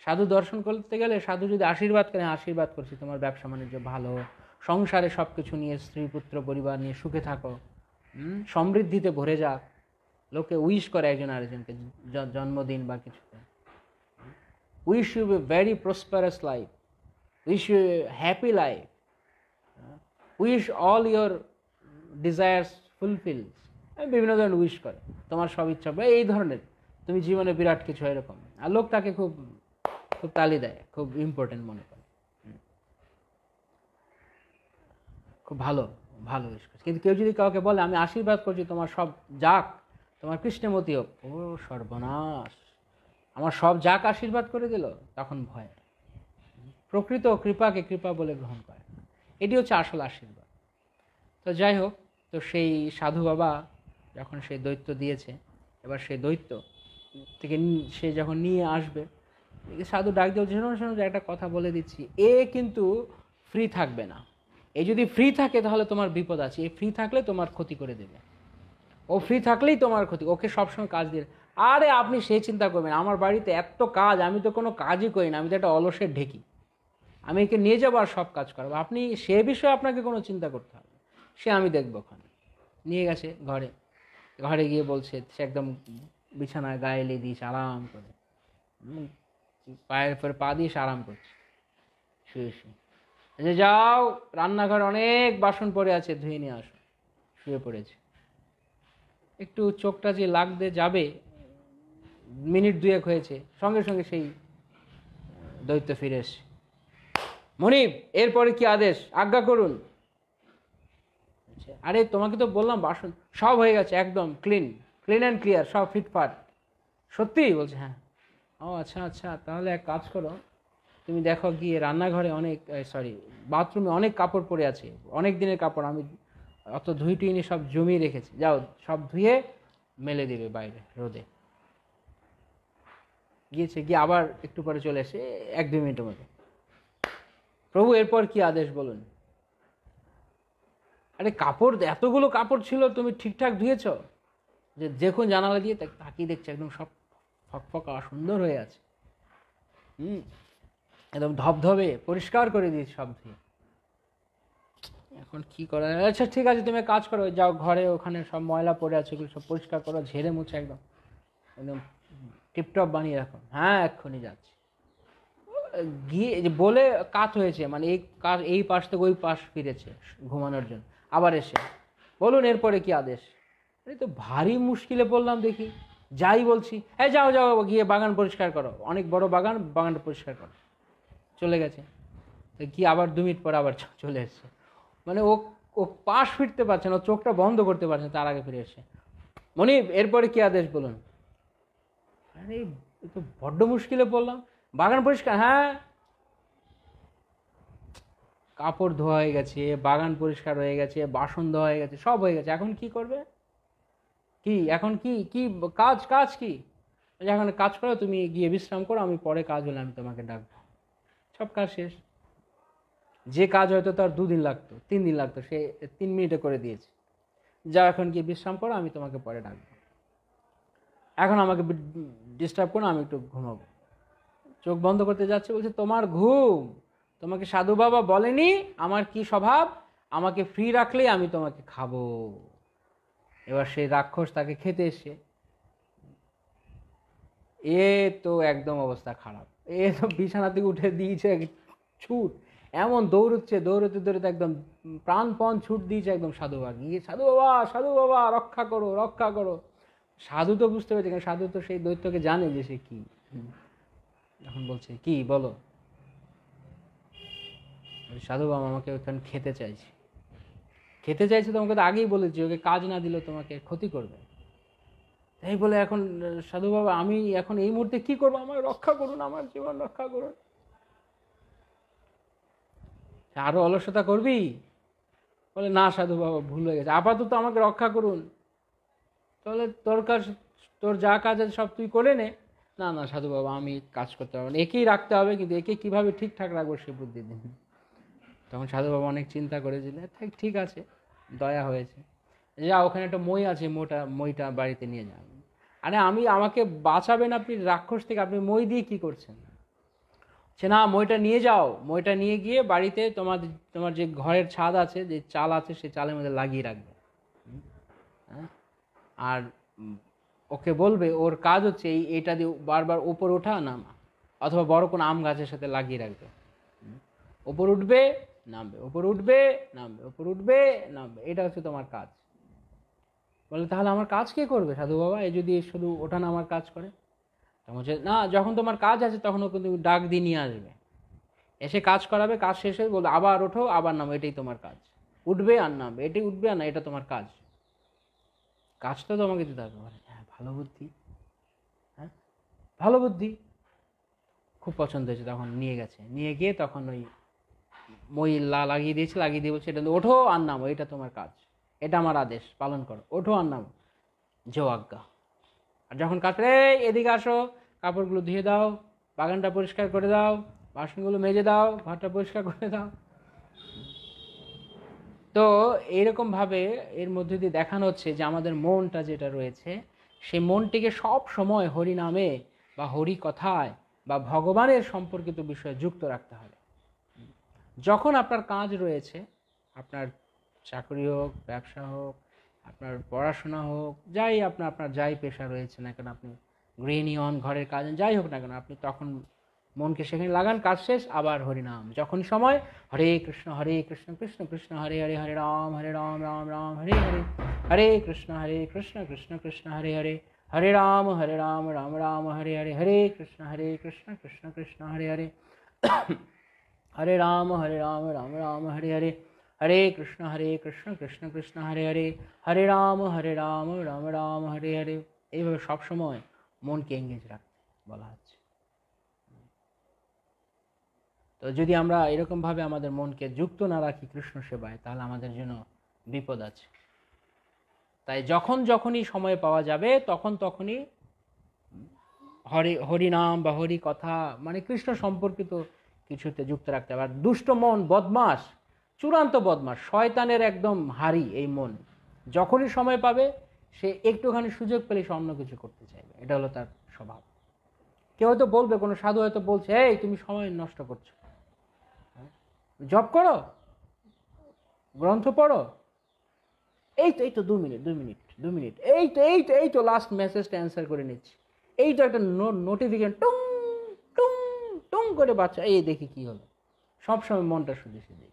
সাধু দর্শন করতে গেলে সাধু যদি আশীর্বাদ করে হ্যাঁ, আশীর্বাদ করছি তোমার ব্যবসা বাণিজ্য ভালো সংসারে সব কিছু নিয়ে স্ত্রী পুত্র পরিবার নিয়ে সুখে থাকো সমৃদ্ধিতে ভরে যাক লোকে উইশ করে একজন আরেকজনকে জন্মদিন বা কিছুতে wish you a very prosperous life wish you a happy life wish all your desires fulfil বিভিন্ন ধরনের উইশ করে তোমার সব ইচ্ছা এই ধরনের তুমি জীবনে বিরাট কিছু এরকম আর লোক তাকে খুব খুব তালি দেয় খুব ইম্পর্টেন্ট মনে করে খুব ভালো ভালো ইউজ করছে কিন্তু কেউ যদি কাউকে বলে আমি আশীর্বাদ করছি তোমার সব যাক তোমার কৃষ্ণমতি হোক ও সর্বনাশ আমার সব যাক আশীর্বাদ করে দিল তখন ভয় প্রকৃত কৃপাকে কৃপা বলে গ্রহণ করে এটি হচ্ছে আসল আশীর্বাদ তো যাই হোক তো সেই সাধু বাবা যখন সেই দৈত্য দিয়েছে এবার সেই দৈত্য থেকে সে যখন নিয়ে আসবে সাধু ডাক দিয়ে শোনো শোনো একটা কথা বলে দিচ্ছি এ কিন্তু ফ্রি থাকবে না এ যদি ফ্রি থাকে তাহলে তোমার বিপদ আছে এ ফ্রি থাকলে তোমার ক্ষতি করে দেবে ও ফ্রি থাকলেই তোমার ক্ষতি ওকে সবসময় কাজ দিয়ে আরে আপনি সে চিন্তা করবেন আমার বাড়িতে এত কাজ আমি তো কোনো কাজই করি না আমি তো একটা অলসের ঢেকি আমি একে নিয়ে যাবো আর সব কাজ করবো আপনি সে বিষয়ে আপনাকে কোনো চিন্তা করতে হবে সে আমি দেখবো ওখানে নিয়ে গেছে ঘরে ঘরে গিয়ে বলছে সে একদম বিছানায় গায়ে এলে দিয়েছে আরাম করে পায়ের পরে পা দিয়ে আরাম করছে শুয়ে শুয়ে যে যাও রান্নাঘর অনেক বাসন পড়ে আছে ধুয়ে নিয়ে আসো শুয়ে পড়েছে একটু চোখটা যে লাগতে যাবে মিনিট দুয়েক হয়েছে সঙ্গে সঙ্গে সেই দৈত্য ফিরে এসে মনিব এরপরে কি আদেশ আজ্ঞা করুন আরে তোমাকে তো বললাম বাসন সব হয়ে গেছে একদম ক্লিন ক্লিন অ্যান্ড ক্লিয়ার সব ফিটফাট সত্যি বলছে হ্যাঁ ও আচ্ছা আচ্ছা তাহলে এক কাজ করো তুমি দেখো গিয়ে রান্নাঘরে অনেক সরি বাথরুমে অনেক কাপড় পরে আছে অনেক দিনের কাপড় আমি অত ধুইটুই নিয়ে সব জমিয়ে রেখেছি যাও সব ধুয়ে মেলে দেবে বাইরে রোদে গিয়েছে গিয়ে আবার একটু পরে চলে আসে এক দুই মিনিটের মধ্যে প্রভু এরপর কি আদেশ বলুন আরে কাপড় এতগুলো কাপড় ছিল তুমি ঠিকঠাক ধুয়েছ যে যখন জানালা দিয়ে তাকিয়ে দেখছে একদম সব ফকফকা সুন্দর হয়ে আছে হুম একদম ধবধবে পরিষ্কার করে দিয়েছি সব ধুয়ে এখন কি করা আচ্ছা ঠিক আছে তুমি কাজ করো যাও ঘরে ওখানে সব ময়লা পড়ে আছে ওগুলো সব পরিষ্কার করো ঝেড়ে মুছে একদম একদম টিপটপ বানিয়ে রাখো হ্যাঁ এক্ষুনি যাচ্ছি গিয়ে বলে কাত হয়েছে মানে এই কাজ এই পাশ থেকে ওই পাশ ফিরেছে ঘুমানোর জন্য আবার এসে বলুন এরপরে কি আদেশ এই তো ভারী মুশকিলে পড়লাম দেখি যাই বলছি হ্যাঁ যাও যাও গিয়ে বাগান পরিষ্কার করো অনেক বড় বাগান বাগানটা পরিষ্কার করো চলে গেছে কি আবার দু মিনিট পরে আবার চলে এসছে মানে ও ও পাশ ফিরতে পারছে না চোখটা বন্ধ করতে পারছে তার আগে ফিরে এসছে মনি এরপরে কী আদেশ বলুন আরে তো বড্ড মুশকিলে পড়লাম বাগান পরিষ্কার হ্যাঁ কাপড় ধোয়া হয়ে গেছে বাগান পরিষ্কার হয়ে গেছে বাসন ধোয়া হয়ে গেছে সব হয়ে গেছে এখন কি করবে কি এখন কি কি কাজ কাজ কি এখন কাজ করো তুমি গিয়ে বিশ্রাম করো আমি পরে কাজ হলে আমি তোমাকে ডাকবো সব কাজ শেষ যে কাজ হয়তো তার দুদিন লাগতো তিন দিন লাগতো সে তিন মিনিটে করে দিয়েছে যা এখন গিয়ে বিশ্রাম করো আমি তোমাকে পরে ডাকবো এখন আমাকে ডিস্টার্ব করো আমি একটু ঘুমাবো চোখ বন্ধ করতে যাচ্ছে বলছে তোমার ঘুম তোমাকে সাধু বাবা বলেনি আমার কি স্বভাব আমাকে ফ্রি রাখলেই আমি তোমাকে খাবো এবার সেই রাক্ষস তাকে খেতে এসে এ তো একদম অবস্থা খারাপ এসব বিছানা থেকে উঠে দিয়েছে ছুট এমন দৌড়চ্ছে দৌড়তে দৌড়তে একদম প্রাণপণ ছুট দিয়েছে একদম সাধু বাবা গিয়ে সাধু বাবা সাধু বাবা রক্ষা করো রক্ষা করো সাধু তো বুঝতে পেরেছে কারণ সাধু তো সেই দৈত্যকে জানে যে সে কী এখন বলছে কি বলো সাধু বাবা আমাকে ওখানে খেতে চাইছে খেতে চাইছে তোমাকে তো আগেই বলেছি ওকে কাজ না দিলে তোমাকে ক্ষতি করবে তাই বলে এখন সাধু বাবা আমি এখন এই মুহূর্তে কি করবো আমার রক্ষা করুন আমার জীবন রক্ষা করুন আরও অলসতা করবি বলে না সাধু বাবা ভুল হয়ে গেছে আপাতত আমাকে রক্ষা করুন তাহলে তোর কাজ তোর যা কাজ আছে সব তুই করে নে না না সাধু বাবা আমি কাজ করতে পারবো না একেই রাখতে হবে কিন্তু একে কীভাবে ঠিকঠাক রাখবো সে বুদ্ধি দিন তখন সাধু বাবা অনেক চিন্তা করেছিলেন ঠিক ঠিক আছে দয়া হয়েছে যা ওখানে একটা মই আছে মোটা মইটা বাড়িতে নিয়ে যান আরে আমি আমাকে বাঁচাবেন আপনি রাক্ষস থেকে আপনি মই দিয়ে কি করছেন সে না মইটা নিয়ে যাও মইটা নিয়ে গিয়ে বাড়িতে তোমার তোমার যে ঘরের ছাদ আছে যে চাল আছে সে চালের মধ্যে লাগিয়ে রাখবে হ্যাঁ? আর ওকে বলবে ওর কাজ হচ্ছে এই এটা দিয়ে বারবার ওপর ওঠা নামা অথবা বড় কোনো আম গাছের সাথে লাগিয়ে রাখবে ওপর উঠবে নামবে ওপর উঠবে নামবে ওপর উঠবে নামবে এটা হচ্ছে তোমার কাজ বলে তাহলে আমার কাজ কে করবে সাধু বাবা এ যদি শুধু ওঠা না আমার কাজ করে তখন বলছে না যখন তোমার কাজ আছে তখন ও কিন্তু ডাক দিয়ে নিয়ে আসবে এসে কাজ করাবে কাজ শেষ হয়ে বলবে আবার ওঠো আবার নামো এটাই তোমার কাজ উঠবে আর নামবে এটাই উঠবে আর না এটা তোমার কাজ কাজটা তোমাকে দিতে হবে হ্যাঁ ভালো বুদ্ধি হ্যাঁ ভালো বুদ্ধি খুব পছন্দ হয়েছে তখন নিয়ে গেছে নিয়ে গিয়ে তখন ওই মই লাগিয়ে দিয়েছে লাগিয়ে দিয়ে বলছে এটা ওঠো আর নামো এটা তোমার কাজ এটা আমার আদেশ পালন করো ওঠো আর নাম যে আজ্ঞা আর যখন কাটে এদিকে আসো কাপড়গুলো ধুয়ে দাও বাগানটা পরিষ্কার করে দাও বাসনগুলো মেজে দাও ঘরটা পরিষ্কার করে দাও তো এইরকমভাবে এর মধ্যে দিয়ে দেখানো হচ্ছে যে আমাদের মনটা যেটা রয়েছে সেই মনটিকে সব সময় হরি নামে বা হরি কথায় বা ভগবানের সম্পর্কিত বিষয়ে যুক্ত রাখতে হবে যখন আপনার কাজ রয়েছে আপনার চাকরি হোক ব্যবসা হোক আপনার পড়াশোনা হোক যাই আপনার আপনার যাই পেশা রয়েছে না কেন আপনি গৃহিণী হন ঘরের কাজ যাই হোক না কেন আপনি তখন মনকে সেখানে লাগান কাজ শেষ আবার হরিনাম যখন সময় হরে কৃষ্ণ হরে কৃষ্ণ কৃষ্ণ কৃষ্ণ হরে হরে হরে রাম হরে রাম রাম রাম হরে হরে হরে কৃষ্ণ হরে কৃষ্ণ কৃষ্ণ কৃষ্ণ হরে হরে হরে রাম হরে রাম রাম রাম হরে হরে হরে কৃষ্ণ হরে কৃষ্ণ কৃষ্ণ কৃষ্ণ হরে হরে হরে রাম হরে রাম রাম রাম হরে হরে হরে কৃষ্ণ হরে কৃষ্ণ কৃষ্ণ কৃষ্ণ হরে হরে হরে রাম হরে রাম রাম রাম হরে হরে এইভাবে সবসময় মনকে এঙ্গেজ রাখতে বলা হচ্ছে তো যদি আমরা এরকমভাবে আমাদের মনকে যুক্ত না রাখি কৃষ্ণ সেবায় তাহলে আমাদের জন্য বিপদ আছে তাই যখন যখনই সময় পাওয়া যাবে তখন তখনই হরি হরিনাম বা হরি কথা মানে কৃষ্ণ সম্পর্কিত কিছুতে যুক্ত রাখতে হবে আর দুষ্ট মন বদমাস চূড়ান্ত বদমাস শয়তানের একদম হারি এই মন যখনই সময় পাবে সে একটুখানি সুযোগ পেলে সে অন্য কিছু করতে চাইবে এটা হলো তার স্বভাব কেউ হয়তো বলবে কোনো সাধু হয়তো বলছে এই তুমি সময় নষ্ট করছো হ্যাঁ? জব করো গ্রন্থ পড়ো এই তো এই তো দু মিনিট দু মিনিট দু মিনিট এই তো এই তো এই তো লাস্ট মেসেজটা অ্যান্সার করে নিচ্ছি এই তো একটা নোটিফিকেশন টুং টুং টুং করে বাচ্চা এই দেখি কি হলো সবসময় মনটা শুধু শুধু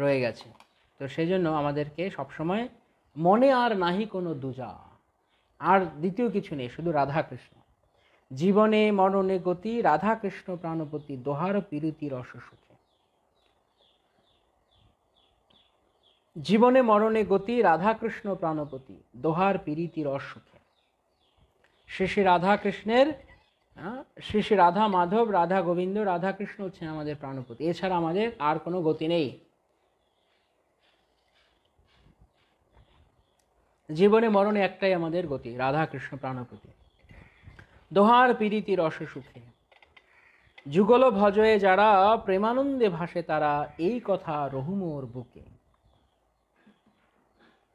রয়ে গেছে তো সেই জন্য আমাদেরকে সবসময় মনে আর নাহি কোনো দুজা আর দ্বিতীয় কিছু নেই শুধু রাধাকৃষ্ণ জীবনে মরণে গতি রাধাকৃষ্ণ প্রাণপতি দোহার পিরুতি রস সুখে জীবনে মরণে গতি রাধাকৃষ্ণ প্রাণপতি দোহার পিরিতি রস সুখে শ্রী রাধাকৃষ্ণের শ্রী রাধা মাধব রাধা গোবিন্দ রাধাকৃষ্ণ হচ্ছেন আমাদের প্রাণপতি এছাড়া আমাদের আর কোনো গতি নেই জীবনে মরণে একটাই আমাদের গতি রাধা কৃষ্ণ প্রাণপতি দোহার পীড়িতি রস সুখে যুগল ভজয়ে যারা প্রেমানন্দে ভাসে তারা এই কথা রহুমোর বুকে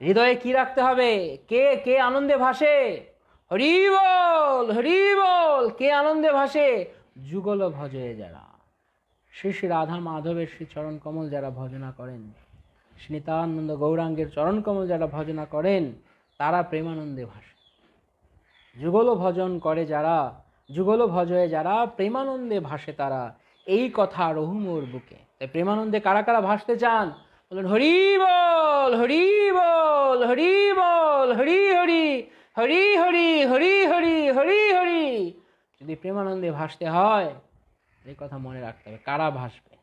হৃদয়ে কি রাখতে হবে কে কে আনন্দে ভাসে হরি বল হরি বল কে আনন্দে ভাসে যুগল ভজয়ে যারা শ্রী শ্রী রাধা মাধবের শ্রী চরণ কমল যারা ভজনা করেন শ্রী নিতানন্দ গৌরাঙ্গের চরণ কমল যারা ভজনা করেন তারা প্রেমানন্দে ভাসে যুগল ভজন করে যারা যুগল ভজয়ে যারা প্রেমানন্দে ভাসে তারা এই কথা রহুমোর বুকে তাই প্রেমানন্দে কারা কারা ভাসতে চান বলেন হরি বল হরি বল হরি বল হরি হরি হরি হরি হরি হরি হরি হরি যদি প্রেমানন্দে ভাসতে হয় এই কথা মনে রাখতে হবে কারা ভাসবে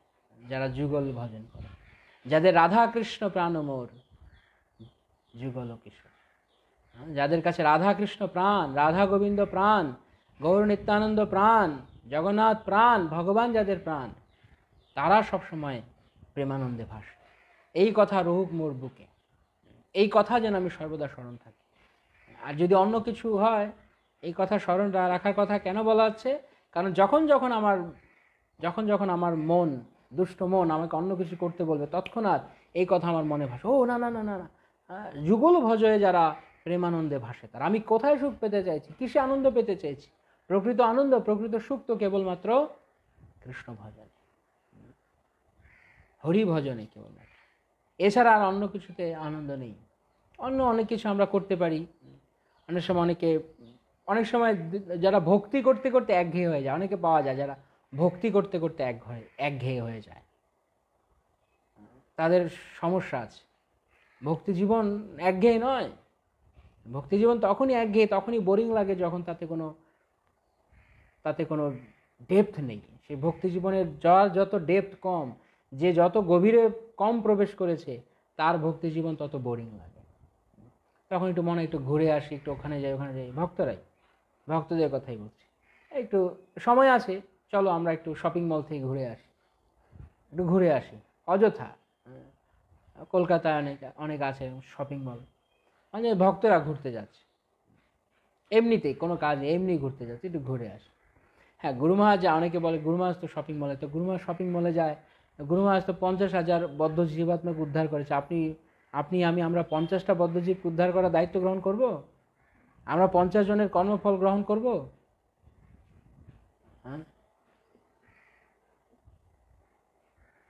যারা যুগল ভজন করে যাদের রাধা কৃষ্ণ প্রাণমোর যুগল কিশোর হ্যাঁ, যাদের কাছে রাধা কৃষ্ণ প্রাণ রাধা গোবিন্দ প্রাণ গৌর নিত্যানন্দ প্রাণ জগন্নাথ প্রাণ ভগবান যাদের প্রাণ তারা সবসময় প্রেমানন্দে ভাসে এই কথা রহুক মোর বুকে এই কথা যেন আমি সর্বদা স্মরণ থাকি আর যদি অন্য কিছু হয় এই কথা স্মরণ রাখার কথা কেন বলা হচ্ছে কারণ যখন যখন আমার যখন যখন আমার মন দুষ্ট মন আমাকে অন্য কিছু করতে বলবে তৎক্ষণাৎ এই কথা আমার মনে ভাসে ও না না না না না যুগল ভজয়ে যারা প্রেমানন্দে ভাসে তার আমি কোথায় সুখ পেতে চাইছি কিসে আনন্দ পেতে চাইছি প্রকৃত আনন্দ প্রকৃত সুখ তো কেবলমাত্র কৃষ্ণ ভজনে হরি ভজনে কেবলমাত্র এছাড়া আর অন্য কিছুতে আনন্দ নেই অন্য অনেক কিছু আমরা করতে পারি অনেক সময় অনেকে অনেক সময় যারা ভক্তি করতে করতে একঘেয়ে হয়ে যায় অনেকে পাওয়া যায় যারা ভক্তি করতে করতে এক একঘেয়ে হয়ে যায় তাদের সমস্যা আছে ভক্তি জীবন একঘেয়ে নয় ভক্তি জীবন তখনই একঘেয়ে তখনই বোরিং লাগে যখন তাতে কোনো তাতে কোনো ডেপথ নেই সেই ভক্তি জীবনের যার যত ডেপথ কম যে যত গভীরে কম প্রবেশ করেছে তার ভক্তি জীবন তত বোরিং লাগে তখন একটু মনে একটু ঘুরে আসি একটু ওখানে যাই ওখানে যাই ভক্তরাই ভক্তদের কথাই বলছি একটু সময় আছে চলো আমরা একটু শপিং মল থেকে ঘুরে আসি একটু ঘুরে আসি অযথা কলকাতায় অনেক অনেক আছে শপিং মল মানে ভক্তরা ঘুরতে যাচ্ছে এমনিতেই কোনো কাজ এমনি ঘুরতে যাচ্ছে একটু ঘুরে আসে হ্যাঁ গুরু মহাজ অনেকে বলে গুরু মহাজ তো শপিং মলে তো গুরু শপিং মলে যায় গুরু মহাজ তো পঞ্চাশ হাজার বদ্ধ জীবাত্মাকে উদ্ধার করেছে আপনি আপনি আমি আমরা পঞ্চাশটা বদ্ধজীব উদ্ধার করার দায়িত্ব গ্রহণ করব আমরা পঞ্চাশ জনের কর্মফল গ্রহণ করব হ্যাঁ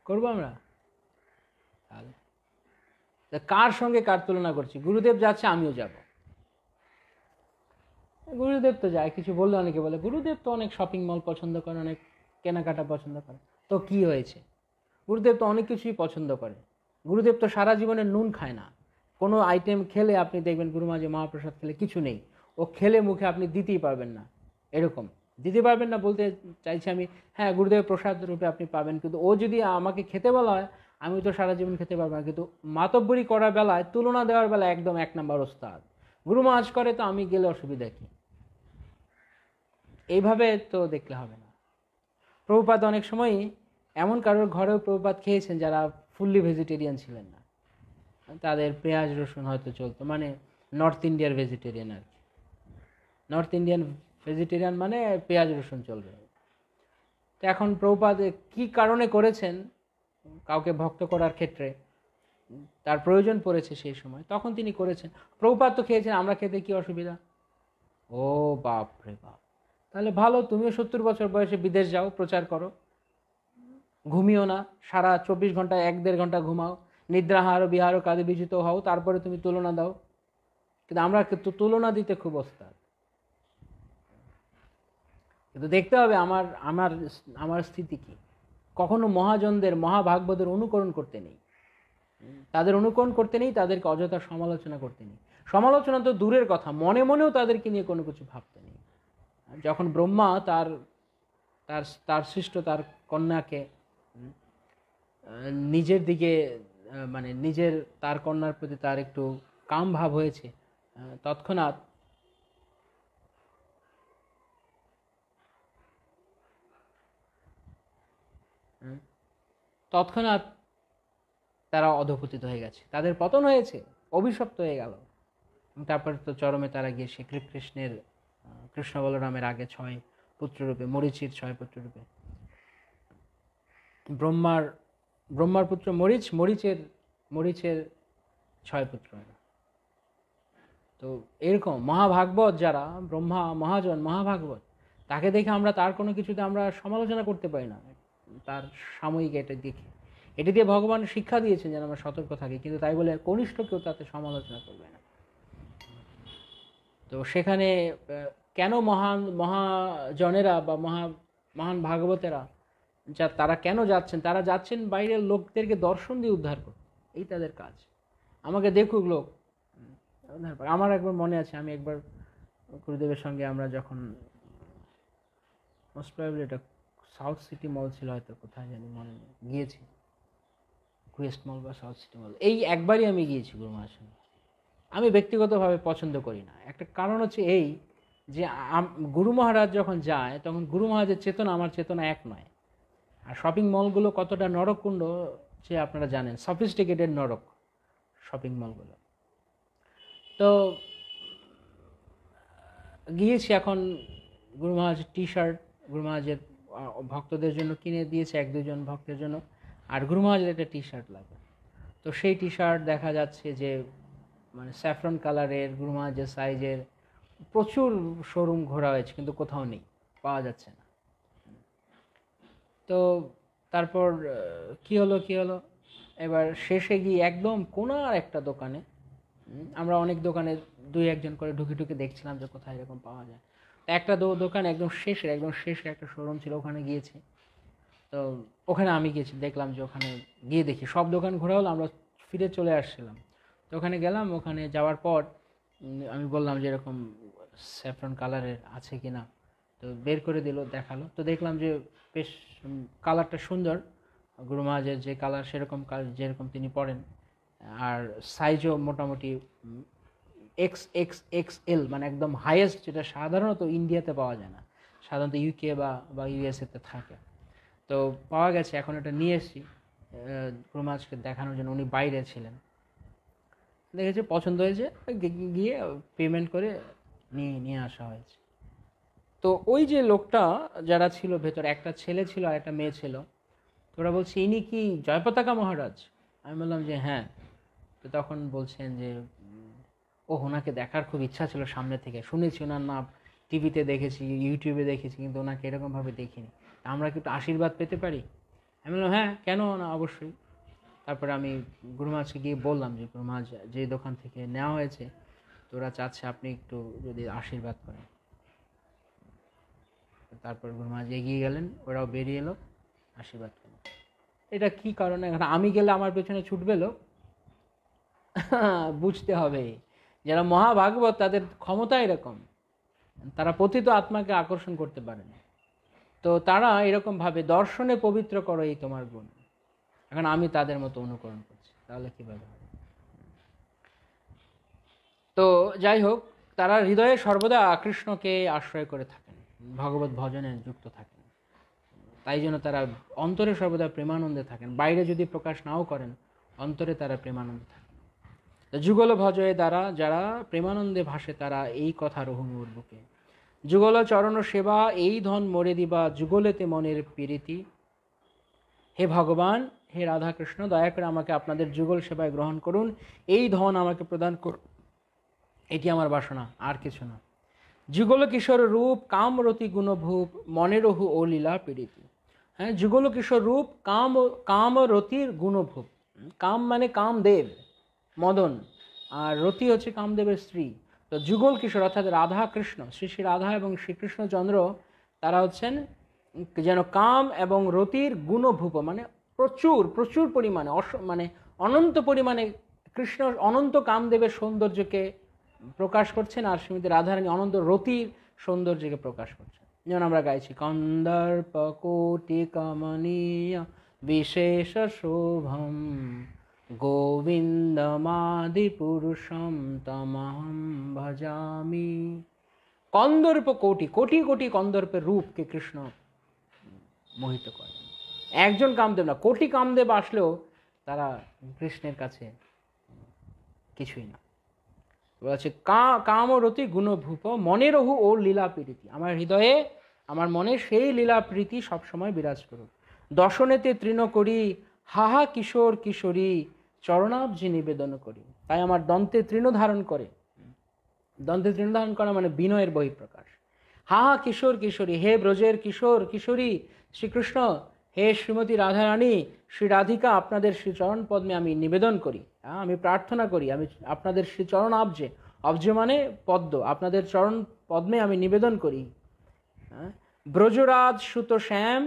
করবো আমরা তা কার সঙ্গে কার তুলনা করছি গুরুদেব যাচ্ছে আমিও যাব গুরুদেব তো যায় কিছু বললে অনেকে বলে গুরুদেব তো অনেক শপিং মল পছন্দ করে অনেক কেনাকাটা পছন্দ করে তো কি হয়েছে গুরুদেব তো অনেক কিছুই পছন্দ করে গুরুদেব তো সারা জীবনে নুন খায় না কোনো আইটেম খেলে আপনি দেখবেন গুরুমাজে মহাপ্রসাদ খেলে কিছু নেই ও খেলে মুখে আপনি দিতেই পারবেন না এরকম দিতে পারবেন না বলতে চাইছি আমি হ্যাঁ গুরুদেবের প্রসাদ রূপে আপনি পাবেন কিন্তু ও যদি আমাকে খেতে বলা হয় আমি তো সারা জীবন খেতে পারবো না কিন্তু মাতব্বরি করার বেলায় তুলনা দেওয়ার বেলা একদম এক নাম্বার ওস্তাদ গুরু মাছ করে তো আমি গেলে অসুবিধা কি এইভাবে তো দেখলে হবে না প্রভুপাত অনেক সময়ই এমন কারোর ঘরেও প্রভুপাত খেয়েছেন যারা ফুললি ভেজিটেরিয়ান ছিলেন না তাদের পেঁয়াজ রসুন হয়তো চলতো মানে নর্থ ইন্ডিয়ার ভেজিটেরিয়ান আর কি নর্থ ইন্ডিয়ান ভেজিটেরিয়ান মানে পেঁয়াজ রসুন চলবে তো এখন প্রভুপাত কী কারণে করেছেন কাউকে ভক্ত করার ক্ষেত্রে তার প্রয়োজন পড়েছে সেই সময় তখন তিনি করেছেন প্রভুপাত তো খেয়েছেন আমরা খেতে কি অসুবিধা ও বাপ রে বাপ তাহলে ভালো তুমিও সত্তর বছর বয়সে বিদেশ যাও প্রচার করো ঘুমিও না সারা চব্বিশ ঘন্টা এক দেড় ঘন্টা ঘুমাও নিদ্রাহার বিহার কাজে বিজিত হও তারপরে তুমি তুলনা দাও কিন্তু আমরা কিন্তু তুলনা দিতে খুব অস্তাদ কিন্তু দেখতে হবে আমার আমার আমার স্থিতি কী কখনো মহাজনদের মহাভাগবতের অনুকরণ করতে নেই তাদের অনুকরণ করতে নেই তাদেরকে অযথা সমালোচনা করতে নেই সমালোচনা তো দূরের কথা মনে মনেও তাদেরকে নিয়ে কোনো কিছু ভাবতে নেই যখন ব্রহ্মা তার তার তার সৃষ্ট তার কন্যাকে নিজের দিকে মানে নিজের তার কন্যার প্রতি তার একটু কাম ভাব হয়েছে তৎক্ষণাৎ তৎক্ষণাৎ তারা অধপতিত হয়ে গেছে তাদের পতন হয়েছে অভিশপ্ত হয়ে গেল তারপরে তো চরমে তারা গিয়ে সে কৃষ্ণের কৃষ্ণ বলরামের আগে ছয় পুত্ররূপে মরিচির ছয় পুত্ররূপে ব্রহ্মার ব্রহ্মার পুত্র মরিচ মরিচের মরিচের ছয় পুত্র তো এরকম মহাভাগবত যারা ব্রহ্মা মহাজন মহাভাগবত তাকে দেখে আমরা তার কোনো কিছুতে আমরা সমালোচনা করতে পারি না তার সাময়িক এটা দেখে এটি দিয়ে ভগবান শিক্ষা দিয়েছেন যেন আমরা সতর্ক থাকি কিন্তু তাই বলে কনিষ্ঠ কেউ তাতে সমালোচনা করবে না তো সেখানে কেন মহান মহাজনেরা বা মহা মহান ভাগবতেরা যা তারা কেন যাচ্ছেন তারা যাচ্ছেন বাইরের লোকদেরকে দর্শন দিয়ে উদ্ধার করতে এই তাদের কাজ আমাকে দেখুক লোক আমার একবার মনে আছে আমি একবার গুরুদেবের সঙ্গে আমরা যখন মোস্ট প্রবলি এটা সাউথ সিটি মল ছিল হয়তো কোথায় জানি মনে নেই গিয়েছি কুয়েস্ট মল বা সাউথ সিটি মল এই একবারই আমি গিয়েছি গুরুমার সঙ্গে আমি ব্যক্তিগতভাবে পছন্দ করি না একটা কারণ হচ্ছে এই যে গুরু মহারাজ যখন যায় তখন গুরু মহারাজের চেতনা আমার চেতনা এক নয় আর শপিং মলগুলো কতটা নরককুণ্ড সে আপনারা জানেন সফিস্টিকেটেড নরক শপিং মলগুলো তো গিয়েছি এখন গুরু মহারাজের টি শার্ট গুরু মহারাজের ভক্তদের জন্য কিনে দিয়েছে এক দুজন ভক্তের জন্য আর গুরু মহারাজের একটা টি শার্ট লাগে তো সেই টি শার্ট দেখা যাচ্ছে যে মানে স্যাফরন কালারের গুরু মহারাজের সাইজের প্রচুর শোরুম ঘোরা হয়েছে কিন্তু কোথাও নেই পাওয়া যাচ্ছে না তো তারপর কি হলো কি হলো এবার শেষে গিয়ে একদম কোনার একটা দোকানে আমরা অনেক দোকানে দুই একজন করে ঢুকে ঢুকে দেখছিলাম যে কোথায় এরকম পাওয়া যায় একটা দোকান একদম শেষের একদম শেষের একটা শোরুম ছিল ওখানে গিয়েছি তো ওখানে আমি গিয়েছি দেখলাম যে ওখানে গিয়ে দেখি সব দোকান ঘোরা হলো আমরা ফিরে চলে আসছিলাম তো ওখানে গেলাম ওখানে যাওয়ার পর আমি বললাম যে এরকম স্যাফরন কালারের আছে কি না তো বের করে দিল দেখালো তো দেখলাম যে বেশ কালারটা সুন্দর গুরু যে কালার সেরকম যেরকম তিনি পড়েন আর সাইজও মোটামুটি এক্স এক্স এক্স এল মানে একদম হাইয়েস্ট যেটা সাধারণত ইন্ডিয়াতে পাওয়া যায় না সাধারণত ইউকে বা বা ইউএসএতে থাকে তো পাওয়া গেছে এখন এটা নিয়ে এসেছি ক্রোমাজকে দেখানোর জন্য উনি বাইরে ছিলেন দেখেছি পছন্দ হয়েছে গিয়ে পেমেন্ট করে নিয়ে নিয়ে আসা হয়েছে তো ওই যে লোকটা যারা ছিল ভেতর একটা ছেলে ছিল আর একটা মেয়ে ছিল তো ওরা বলছে ইনি কি জয়পতাকা মহারাজ আমি বললাম যে হ্যাঁ তো তখন বলছেন যে ও ওনাকে দেখার খুব ইচ্ছা ছিল সামনে থেকে শুনেছি ওনার নাম টিভিতে দেখেছি ইউটিউবে দেখেছি কিন্তু ওনাকে এরকমভাবে দেখিনি আমরা কি একটু আশীর্বাদ পেতে পারি আমি বললাম হ্যাঁ কেন না অবশ্যই তারপরে আমি গুরুমাজকে গিয়ে বললাম যে গুরুমাজ যে দোকান থেকে নেওয়া হয়েছে তোরা চাচ্ছে আপনি একটু যদি আশীর্বাদ করেন তারপর গুরুমাজ এগিয়ে গেলেন ওরাও বেরিয়ে এলো আশীর্বাদ করলো এটা কি কারণে আমি গেলে আমার পেছনে ছুটবে লোক বুঝতে হবে যারা মহাভাগবত তাদের ক্ষমতা এরকম তারা পথিত আত্মাকে আকর্ষণ করতে পারেন তো তারা এরকমভাবে দর্শনে পবিত্র করো এই তোমার গুণ এখন আমি তাদের মতো অনুকরণ করছি তাহলে কীভাবে তো যাই হোক তারা হৃদয়ে সর্বদা কৃষ্ণকে আশ্রয় করে থাকেন ভগবত ভজনে যুক্ত থাকেন তাই জন্য তারা অন্তরে সর্বদা প্রেমানন্দে থাকেন বাইরে যদি প্রকাশ নাও করেন অন্তরে তারা প্রেমানন্দে থাকেন যুগল ভজয়ে দ্বারা যারা প্রেমানন্দে ভাসে তারা এই কথা রহুমুর বুকে যুগল চরণ সেবা এই ধন মরে দিবা যুগলেতে মনের পীড়িতি হে ভগবান হে রাধাকৃষ্ণ দয়া করে আমাকে আপনাদের যুগল সেবায় গ্রহণ করুন এই ধন আমাকে প্রদান করুন এটি আমার বাসনা আর কিছু না যুগল কিশোর রূপ কামরতি গুণভূপ মনেরহু ও লীলা পীড়িতি হ্যাঁ যুগল কিশোর রূপ কাম কামরতির গুণভূপ কাম মানে কামদেব মদন আর রতি হচ্ছে কামদেবের স্ত্রী তো যুগল কিশোর অর্থাৎ রাধা কৃষ্ণ শ্রী শ্রী রাধা এবং শ্রীকৃষ্ণচন্দ্র তারা হচ্ছেন যেন কাম এবং রতির গুণভূপ মানে প্রচুর প্রচুর পরিমাণে অস মানে অনন্ত পরিমাণে কৃষ্ণ অনন্ত কামদেবের সৌন্দর্যকে প্রকাশ করছেন আর শ্রীমতী রাধারানী অনন্ত রতির সৌন্দর্যকে প্রকাশ করছেন যেমন আমরা গাইছি কন্দর্প কোটি কামনীয় বিশেষ শোভম গোবিন্দমাদিপুরুষম তমহম ভজামি কন্দর্প কোটি কোটি কোটি কন্দর্পের রূপকে কৃষ্ণ মোহিত করেন একজন কামদেব না কোটি কামদেব আসলেও তারা কৃষ্ণের কাছে কিছুই না বলছে কামরতি গুণভূপ মনেরহু ও লীলা প্রীতি আমার হৃদয়ে আমার মনে সেই লীলা প্রীতি সবসময় বিরাজ করুক দর্শনেতে তৃণ করি হাহা কিশোর কিশোরী চরণাবজি নিবেদন করি তাই আমার দন্তে তৃণ ধারণ করে দন্তে তৃণ ধারণ করা মানে বিনয়ের বহিঃপ্রকাশ হাহা কিশোর কিশোরী হে ব্রজের কিশোর কিশোরী শ্রীকৃষ্ণ হে শ্রীমতী রাধারানী শ্রী রাধিকা আপনাদের শ্রীচরণ পদ্মে আমি নিবেদন করি হ্যাঁ, আমি প্রার্থনা করি আমি আপনাদের শ্রীচরণ আবজে অবজে মানে পদ্ম আপনাদের চরণ পদ্মে আমি নিবেদন করি হ্যাঁ, ব্রজরাজ সুত শ্যাম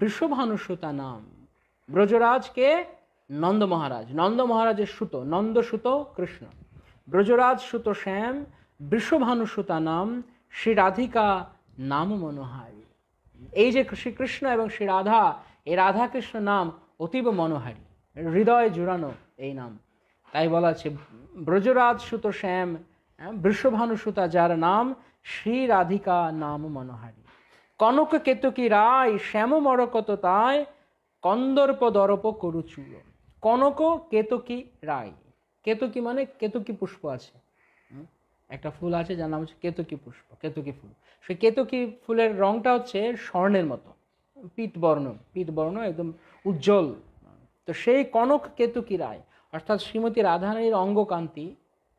বৃষভানুসুতা নাম ব্রজরাজ কে নন্দ মহারাজ নন্দ মহারাজের সুত নন্দ সুত কৃষ্ণ ব্রজরাজ সুত শ্যাম সুতা নাম শ্রী রাধিকা নাম মনোহারী এই যে শ্রীকৃষ্ণ এবং শ্রী রাধা এই রাধা কৃষ্ণ নাম অতীব মনোহারী হৃদয় জুড়ানো এই নাম তাই বলা আছে ব্রজরাজ সুত শ্যাম হ্যাঁ, সুতা যার নাম শ্রী রাধিকা নাম মনোহারী কনক কেতকী রায় শ্যাম মরকত তায় কন্দর্প দরপ করুচূড় কনক কেতকি রায় কেতকি মানে কেতকি পুষ্প আছে একটা ফুল আছে যার নাম হচ্ছে কেতকি পুষ্প কেতকি ফুল সেই কেতকি ফুলের রঙটা হচ্ছে স্বর্ণের মতো পিত বর্ণ পিত বর্ণ একদম উজ্জ্বল তো সেই কনক কেতকী রায় অর্থাৎ শ্রীমতী রাধারানীর অঙ্গকান্তি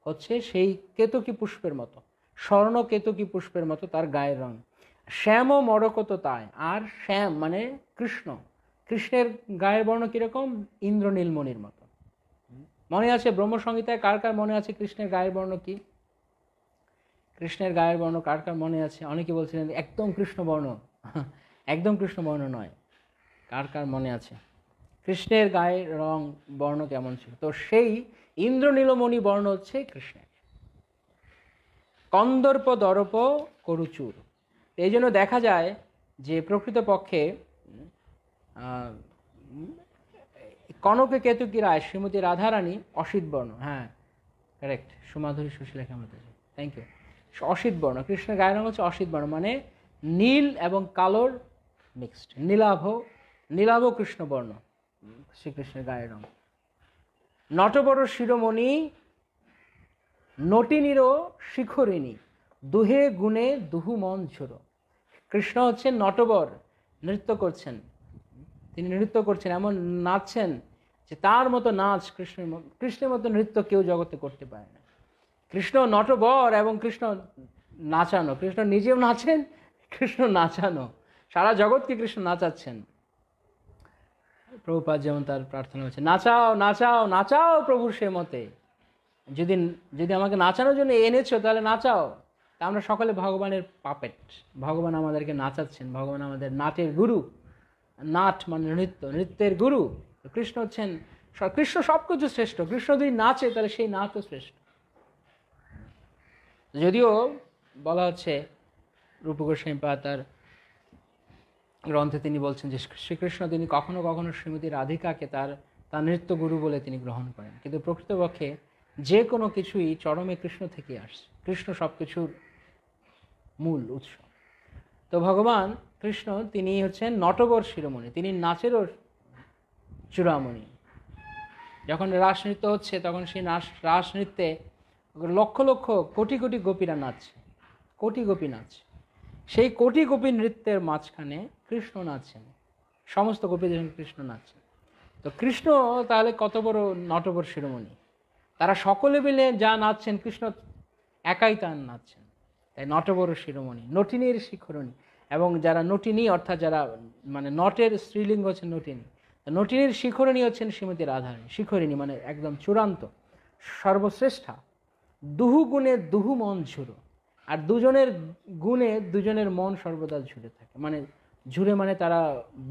হচ্ছে সেই কেতকি পুষ্পের মতো স্বর্ণ কেতকি পুষ্পের মতো তার গায়ের রং শ্যাম মরকত তাই আর শ্যাম মানে কৃষ্ণ কৃষ্ণের গায়ের বর্ণ কীরকম ইন্দ্রনীলমণির মতো মনে আছে ব্রহ্মসংহিতায় কার কার মনে আছে কৃষ্ণের গায়ের বর্ণ কী কৃষ্ণের গায়ের বর্ণ কার কার মনে আছে অনেকে বলছিলেন একদম কৃষ্ণবর্ণ একদম কৃষ্ণবর্ণ নয় কার কার মনে আছে কৃষ্ণের গায়ের রং বর্ণ কেমন ছিল তো সেই ইন্দ্রনীলমণি বর্ণ হচ্ছে কৃষ্ণের কন্দর্প দরপ করুচুর এই জন্য দেখা যায় যে প্রকৃতপক্ষে কনকে কি রায় শ্রীমতী রাধারানী অসিত বর্ণ হ্যাঁ কারেক্ট সুমাধুরী সুশীলা আমরা পেয়েছি থ্যাংক ইউ অসিত বর্ণ কৃষ্ণের গায়ের রঙ হচ্ছে অসিত বর্ণ মানে নীল এবং কালোর মিক্সড নীলাভ নীলাভ কৃষ্ণবর্ণ শ্রীকৃষ্ণের গায়ের রঙ নটবর শিরোমণি নটিনীর শিখরিণী দুহে গুণে দুহু মন ঝুরো কৃষ্ণ হচ্ছে নটবর নৃত্য করছেন তিনি নৃত্য করছেন এমন নাচছেন যে তার মতো নাচ কৃষ্ণের কৃষ্ণের মতো নৃত্য কেউ জগতে করতে পারে না কৃষ্ণ নটবর এবং কৃষ্ণ নাচানো কৃষ্ণ নিজেও নাচেন কৃষ্ণ নাচানো সারা জগৎকে কৃষ্ণ নাচাচ্ছেন প্রভুপাত যেমন তার প্রার্থনা হচ্ছে নাচাও নাচাও নাচাও প্রভু সে মতে যদি যদি আমাকে নাচানোর জন্য এনেছো তাহলে নাচাও তা আমরা সকলে ভগবানের পাপেট ভগবান আমাদেরকে নাচাচ্ছেন ভগবান আমাদের নাচের গুরু নাট মানে নৃত্য নৃত্যের গুরু কৃষ্ণ হচ্ছেন কৃষ্ণ সব কিছু শ্রেষ্ঠ কৃষ্ণ যদি নাচে তাহলে সেই নাচও শ্রেষ্ঠ যদিও বলা হচ্ছে রূপগোস্বামী পা তার গ্রন্থে তিনি বলছেন যে শ্রীকৃষ্ণ তিনি কখনো কখনো শ্রীমতী রাধিকাকে তার তার নৃত্য গুরু বলে তিনি গ্রহণ করেন কিন্তু প্রকৃতপক্ষে যে কোনো কিছুই চরমে কৃষ্ণ থেকে আসছে কৃষ্ণ সব কিছুর মূল উৎস তো ভগবান কৃষ্ণ তিনি হচ্ছেন নটবর শিরোমণি তিনি নাচেরও চূড়ামণি যখন রাস নৃত্য হচ্ছে তখন সেই নাচ রাস নৃত্যে লক্ষ লক্ষ কোটি কোটি গোপীরা নাচছে কোটি গোপী নাচ সেই কোটি গোপী নৃত্যের মাঝখানে কৃষ্ণ নাচছেন সমস্ত গোপীদের কৃষ্ণ নাচছেন তো কৃষ্ণ তাহলে কত বড় নটবর শিরোমণি তারা সকলে মিলে যা নাচছেন কৃষ্ণ একাই তার নাচছেন তাই নটবর শিরোমণি নটিনীর শিখরণী এবং যারা নটিনী অর্থাৎ যারা মানে নটের স্ত্রীলিঙ্গ হচ্ছেন নটিনী নটিনীর শিখরিণী হচ্ছেন শ্রীমতী রাধারণী শিখরিণী মানে একদম চূড়ান্ত সর্বশ্রেষ্ঠা দুহু গুণে দুহু মন ঝুরো আর দুজনের গুণে দুজনের মন সর্বদা ঝুরে থাকে মানে ঝুরে মানে তারা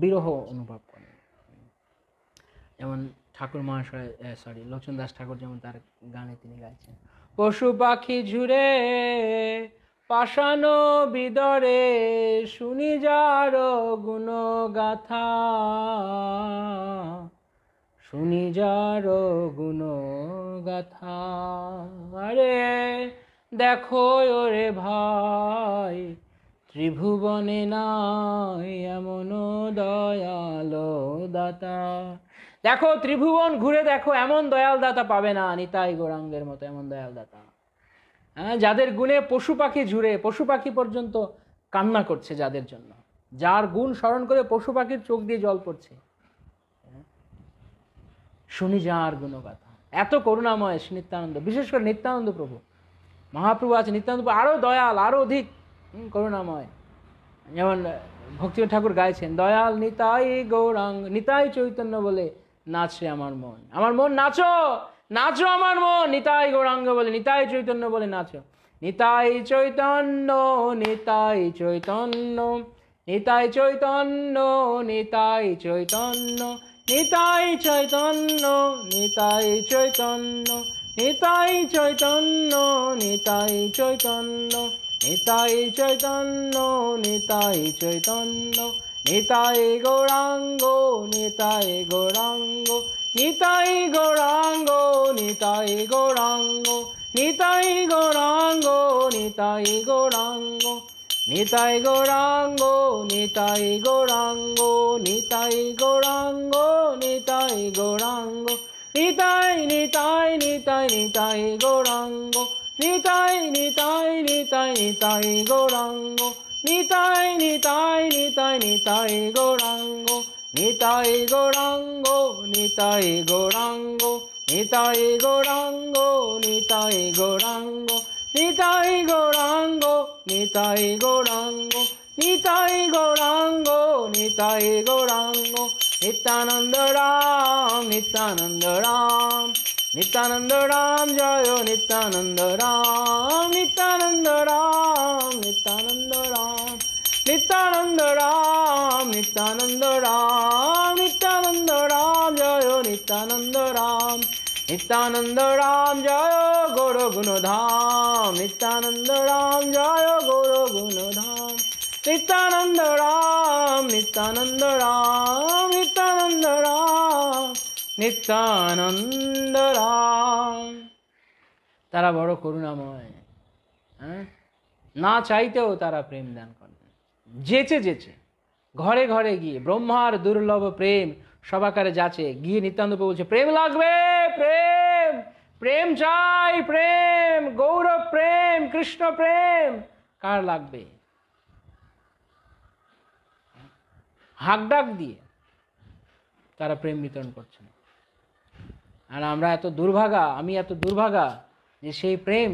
বিরহ অনুভব করে যেমন ঠাকুর মহাশয় সরি দাস ঠাকুর যেমন তার গানে তিনি গাইছেন পশু পাখি ঝুরে পাষাণ বিদরে শুনি যার গাথা শুনি যার গাথা আরে দেখো ওরে ভাই ত্রিভুবনে নাই এমন দয়াল দাতা দেখো ত্রিভুবন ঘুরে দেখো এমন দয়াল দাতা পাবে না নিতাই গোরাঙ্গের মতো এমন দয়াল দাতা হ্যাঁ যাদের গুণে পশু পাখি ঝুড়ে পশু পাখি পর্যন্ত কান্না করছে যাদের জন্য যার গুণ স্মরণ করে পশু পাখির চোখ দিয়ে জল পড়ছে শুনি যার গুণগাথা এত করুণাময় নিত্যানন্দ বিশেষ করে নিত্যানন্দ প্রভু মহাপ্রভু আছে নিত্যানন্দ প্রভু আরও দয়াল আরও অধিক করুণাময় যেমন ভক্তি ঠাকুর গাইছেন দয়াল নিতাই গৌরাঙ্গ নিতাই চৈতন্য বলে নাচে আমার মন আমার মন নাচো নাচো আমার মন নিতাই গৌরাঙ্গ বলে নিতাই চৈতন্য বলে নাচো নিতাই চৈতন্য নিতাই চৈতন্য নিতাই চৈতন্য নিতাই চৈতন্য নিতাই চৈতন্য নিতাই চৈতন্য নিতাই চৈতন্য নিতাই চৈতন্য নিতাই চৈতন্য নিতাই চৈতন্য নিতাই গৌরাঙ্গ নিতাই গৌরাঙ্গ 2対5ランゴ2対5ランゴ2対ごランゴ2対5ランゴ2対5ランゴ2対ごランゴ2対5ランゴ2対5ランゴ2対2対2対2対5ランゴ2対2対2対2対5ランゴ2対2対2対2対ごランゴ নিতাই গৌরাঙ্গ নিতাই গৌরাঙ্গ নিতাই গৌরাঙ্গ নিতাই গৌরাঙ্গ নিতাই গৌরাঙ্গ নিতাই গৌরাঙ্গ নিতাই গৌরাঙ্গ নিতাই গৌরাঙ্গ নিত্যানন্দ রাম নিত্যানন্দ রাম নিত্যানন্দ রাম জয় নিত্যানন্দ রাম নিত্যানন্দ রাম নিত্যানন্দ রাম নিত্যানন্দ রাম নিত্যানন্দ রাম নিত্যানন্দ রাম জয় নিত্যানন্দ রাম নিত্যানন্দ রাম জয় গৌর গুণধাম নিত্যানন্দ রাম জয় গৌর গুণধাম নিত্যানন্দ রাম নিত্যানন্দ রাম নিত্যানন্দ রাম নিত্যানন্দ রাম তারা বড় করুণাময় হ্যাঁ না চাইতেও তারা প্রেম দান যেচে যেচে ঘরে ঘরে গিয়ে ব্রহ্মার দুর্লভ প্রেম সবাকারে যাচে গিয়ে নিত্যান্তপে বলছে প্রেম লাগবে প্রেম প্রেম চাই প্রেম গৌরব প্রেম কৃষ্ণ প্রেম কার লাগবে হাক ডাক দিয়ে তারা প্রেম বিতরণ করছেন আর আমরা এত দুর্ভাগা আমি এত দুর্ভাগা যে সেই প্রেম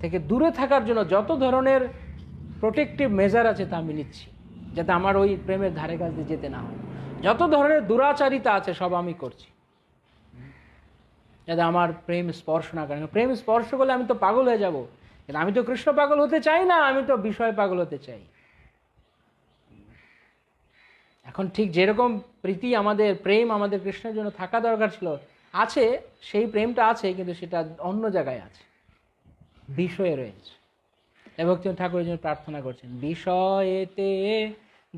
থেকে দূরে থাকার জন্য যত ধরনের প্রোটেকটিভ মেজার আছে তা আমি নিচ্ছি যাতে আমার ওই প্রেমের ধারে কাছ দিয়ে যেতে না হয় যত ধরনের দুরাচারিতা আছে সব আমি করছি যাতে আমার প্রেম স্পর্শ না করে প্রেম স্পর্শ করলে আমি তো পাগল হয়ে যাবো কিন্তু আমি তো কৃষ্ণ পাগল হতে চাই না আমি তো বিষয় পাগল হতে চাই এখন ঠিক যেরকম প্রীতি আমাদের প্রেম আমাদের কৃষ্ণের জন্য থাকা দরকার ছিল আছে সেই প্রেমটা আছে কিন্তু সেটা অন্য জায়গায় আছে বিষয়ে রয়েছে তাই ভক্তিম ঠাকুরের জন্য প্রার্থনা করছেন বিষয়েতে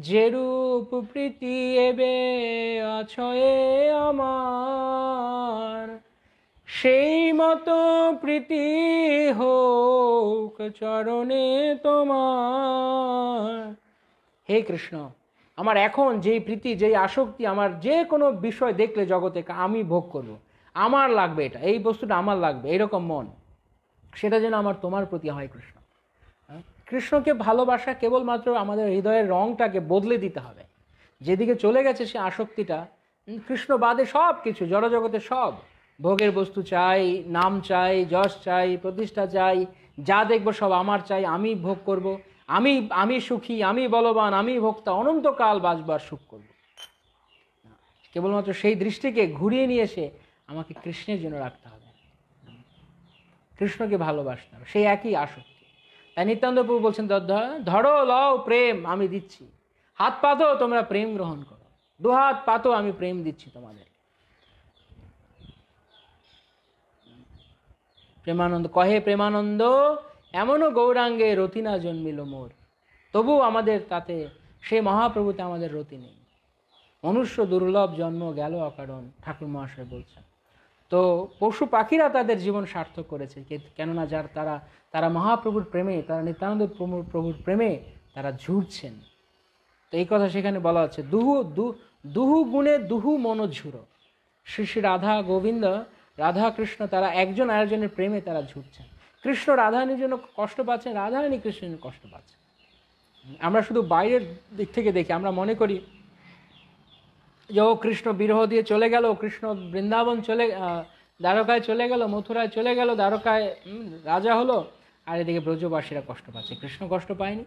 যেরূপ প্রীতি এবে অছয়ে আমার সেই মতো প্রীতি হোক চরণে তোমার হে কৃষ্ণ আমার এখন যেই প্রীতি যেই আসক্তি আমার যে কোনো বিষয় দেখলে জগতে আমি ভোগ করব আমার লাগবে এটা এই বস্তুটা আমার লাগবে এরকম মন সেটা যেন আমার তোমার প্রতি হয় কৃষ্ণ কৃষ্ণকে ভালোবাসা কেবলমাত্র আমাদের হৃদয়ের রঙটাকে বদলে দিতে হবে যেদিকে চলে গেছে সে আসক্তিটা কৃষ্ণ বাদে সব কিছু জড়জগতে সব ভোগের বস্তু চাই নাম চাই যশ চাই প্রতিষ্ঠা চাই যা দেখবো সব আমার চাই আমি ভোগ করব। আমি আমি সুখী আমি বলবান আমি ভোক্তা অনন্তকাল বাঁচবার সুখ করব কেবলমাত্র সেই দৃষ্টিকে ঘুরিয়ে নিয়ে এসে আমাকে কৃষ্ণের জন্য রাখতে হবে কৃষ্ণকে ভালোবাসতে হবে সেই একই আসক্তি নিত্যানন্দ প্রভু বলছেন ধরো লও প্রেম আমি দিচ্ছি হাত পাতো তোমরা প্রেম গ্রহণ করো দুহাত পাতো আমি প্রেম দিচ্ছি তোমাদের প্রেমানন্দ কহে প্রেমানন্দ এমনও গৌরাঙ্গে রতি না জন্মিল মোর তবু আমাদের তাতে সে মহাপ্রভুতে আমাদের রতি নেই মনুষ্য দুর্লভ জন্ম গেল অকারণ ঠাকুর মহাশয় বলছেন তো পশু পাখিরা তাদের জীবন সার্থক করেছে কেননা যার তারা তারা মহাপ্রভুর প্রেমে তারা নিত্যানন্দ প্রভুর প্রেমে তারা ঝুড়ছেন তো এই কথা সেখানে বলা হচ্ছে দুহু দু দুহু গুণে দুহু মনোঝুড়ো শ্রী শ্রী রাধা গোবিন্দ রাধা কৃষ্ণ তারা একজন আয়োজনের প্রেমে তারা ঝুড়ছেন কৃষ্ণ রাধারানীর জন্য কষ্ট পাচ্ছেন রাধারানী কৃষ্ণের কষ্ট পাচ্ছেন আমরা শুধু বাইরের দিক থেকে দেখি আমরা মনে করি যখন কৃষ্ণ বিরহ দিয়ে চলে গেল কৃষ্ণ বৃন্দাবন চলে দ্বারকায় চলে গেল মথুরায় চলে গেল দ্বারকায় রাজা হলো আর এদিকে ব্রজবাসীরা কষ্ট পাচ্ছে কৃষ্ণ কষ্ট পায়নি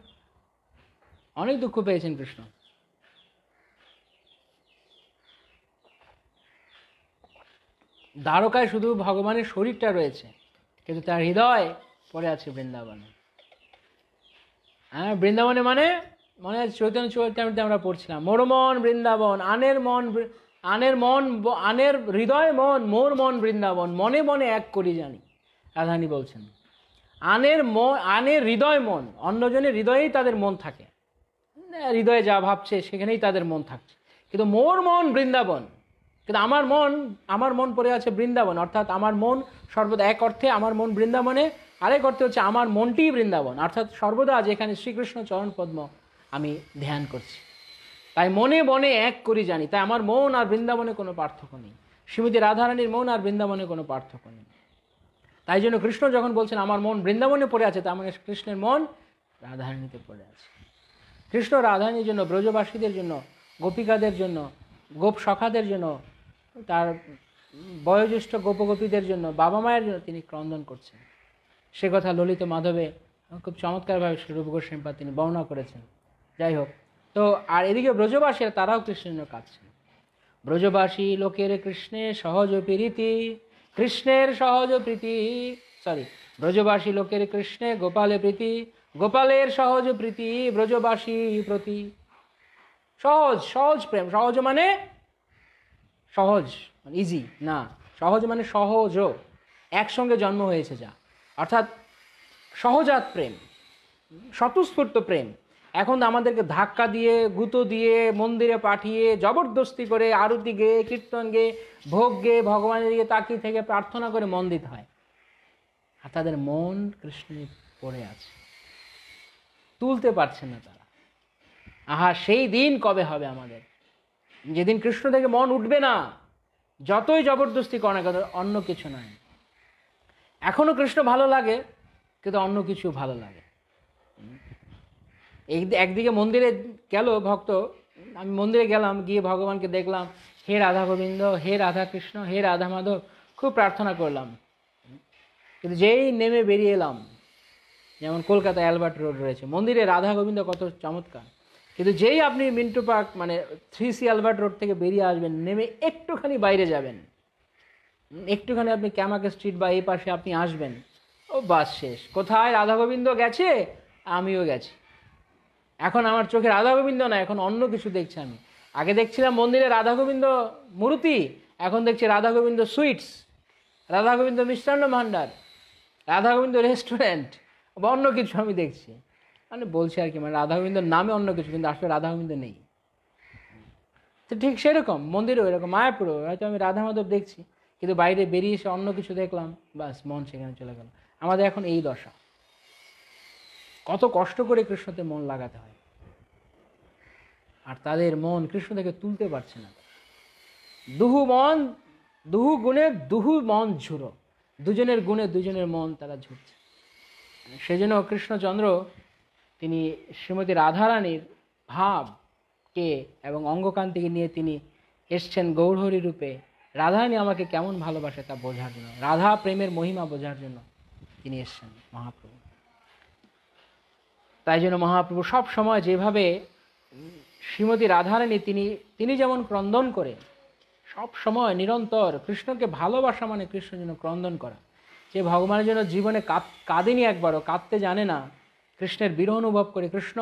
অনেক দুঃখ পেয়েছেন কৃষ্ণ দ্বারকায় শুধু ভগবানের শরীরটা রয়েছে কিন্তু তার হৃদয় পড়ে আছে বৃন্দাবনে হ্যাঁ বৃন্দাবনে মানে মনে আছে চৈতন্য চৈতামিতে আমরা পড়ছিলাম মোর মন বৃন্দাবন আনের মন আনের মন আনের হৃদয় মন মোর মন বৃন্দাবন মনে মনে এক করি জানি রাধানি বলছেন আনের মন আনের হৃদয় মন অন্যজনের হৃদয়েই তাদের মন থাকে হ্যাঁ, হৃদয়ে যা ভাবছে সেখানেই তাদের মন থাকছে কিন্তু মোর মন বৃন্দাবন কিন্তু আমার মন আমার মন পড়ে আছে বৃন্দাবন অর্থাৎ আমার মন সর্বদা এক অর্থে আমার মন বৃন্দাবনে আরেক অর্থে হচ্ছে আমার মনটি বৃন্দাবন অর্থাৎ সর্বদা যেখানে শ্রীকৃষ্ণ চরণ পদ্ম আমি ধ্যান করছি তাই মনে মনে এক করি জানি তাই আমার মন আর বৃন্দাবনে কোনো পার্থক্য নেই শ্রীমতী রাধারানীর মন আর বৃন্দাবনে কোনো পার্থক্য নেই তাই জন্য কৃষ্ণ যখন বলছেন আমার মন বৃন্দাবনে পড়ে আছে তার মানে কৃষ্ণের মন রাধারানীতে পড়ে আছে কৃষ্ণ রাধারানীর জন্য ব্রজবাসীদের জন্য গোপিকাদের জন্য গোপ সখাদের জন্য তার বয়োজ্যেষ্ঠ গোপগোপীদের জন্য বাবা মায়ের জন্য তিনি ক্রন্দন করছেন সে কথা ললিত মাধবে খুব চমৎকারভাবে রূপ গোস্বামীপা তিনি বর্ণনা করেছেন যাই হোক তো আর এদিকে ব্রজবাসীরা তারাও কৃষ্ণের জন্য ছিল ব্রজবাসী লোকের কৃষ্ণের সহজ প্রীতি কৃষ্ণের সহজ প্রীতি সরি ব্রজবাসী লোকের কৃষ্ণে গোপালে প্রীতি গোপালের সহজ প্রীতি ব্রজবাসী প্রতি সহজ সহজ প্রেম সহজ মানে সহজ মানে ইজি না সহজ মানে সহজ একসঙ্গে জন্ম হয়েছে যা অর্থাৎ সহজাত প্রেম স্বতঃস্ফূর্ত প্রেম এখন আমাদেরকে ধাক্কা দিয়ে গুঁতো দিয়ে মন্দিরে পাঠিয়ে জবরদস্তি করে আরতি গেয়ে কীর্তন গেয়ে ভোগ গেয়ে ভগবানের দিকে তাকিয়ে থেকে প্রার্থনা করে মন দিতে হয় আর তাদের মন কৃষ্ণে পড়ে আছে তুলতে পারছে না তারা আহা সেই দিন কবে হবে আমাদের যেদিন কৃষ্ণ থেকে মন উঠবে না যতই জবরদস্তি করে কেন অন্য কিছু নয় এখনও কৃষ্ণ ভালো লাগে কিন্তু অন্য কিছু ভালো লাগে এই একদিকে মন্দিরে গেল ভক্ত আমি মন্দিরে গেলাম গিয়ে ভগবানকে দেখলাম হে রাধা গোবিন্দ হে রাধা কৃষ্ণ হে রাধা মাধব খুব প্রার্থনা করলাম কিন্তু যেই নেমে বেরিয়ে এলাম যেমন কলকাতা অ্যালবার্ট রোড রয়েছে মন্দিরে রাধা গোবিন্দ কত চমৎকার কিন্তু যেই আপনি মিন্টু পার্ক মানে থ্রি সি অ্যালবার্ট রোড থেকে বেরিয়ে আসবেন নেমে একটুখানি বাইরে যাবেন একটুখানি আপনি ক্যামাকে স্ট্রিট বা এই পাশে আপনি আসবেন ও বাস শেষ কোথায় রাধা গোবিন্দ গেছে আমিও গেছি এখন আমার চোখে রাধা গোবিন্দ না এখন অন্য কিছু দেখছি আমি আগে দেখছিলাম মন্দিরে রাধা গোবিন্দ মূর্তি এখন দেখছি রাধা গোবিন্দ সুইটস রাধা গোবিন্দ মিষ্টান্ন ভাণ্ডার রাধা গোবিন্দ রেস্টুরেন্ট বা অন্য কিছু আমি দেখছি মানে বলছি আর কি মানে রাধা গোবিন্দর নামে অন্য কিছু কিন্তু আসলে রাধা গোবিন্দ নেই তো ঠিক সেরকম মন্দিরেও এরকম মায়াপুরও হয়তো আমি রাধা মাধব দেখছি কিন্তু বাইরে বেরিয়ে এসে অন্য কিছু দেখলাম বাস মন সেখানে চলে গেল আমাদের এখন এই দশা কত কষ্ট করে কৃষ্ণতে মন লাগাতে হয় আর তাদের মন কৃষ্ণ থেকে তুলতে পারছে না দুহু মন দুহু গুণে দুহু মন ঝুরো দুজনের গুণে দুজনের মন তারা ঝুরছে সেজন্য কৃষ্ণচন্দ্র তিনি শ্রীমতী রাধারানীর ভাবকে এবং অঙ্গকান্তিকে নিয়ে তিনি এসছেন গৌরহরি রূপে রাধারানী আমাকে কেমন ভালোবাসে তা বোঝার জন্য রাধা প্রেমের মহিমা বোঝার জন্য তিনি এসছেন মহাপ্রভু তাই জন্য মহাপ্রভু সব সময় যেভাবে শ্রীমতী রাধারানী তিনি তিনি যেমন ক্রন্দন করে সব সময় নিরন্তর কৃষ্ণকে ভালোবাসা মানে কৃষ্ণের জন্য ক্রন্দন করা যে ভগবানের জন্য জীবনে কাঁদ কাঁদেনি একবারও কাঁদতে জানে না কৃষ্ণের বিরহ অনুভব করে কৃষ্ণ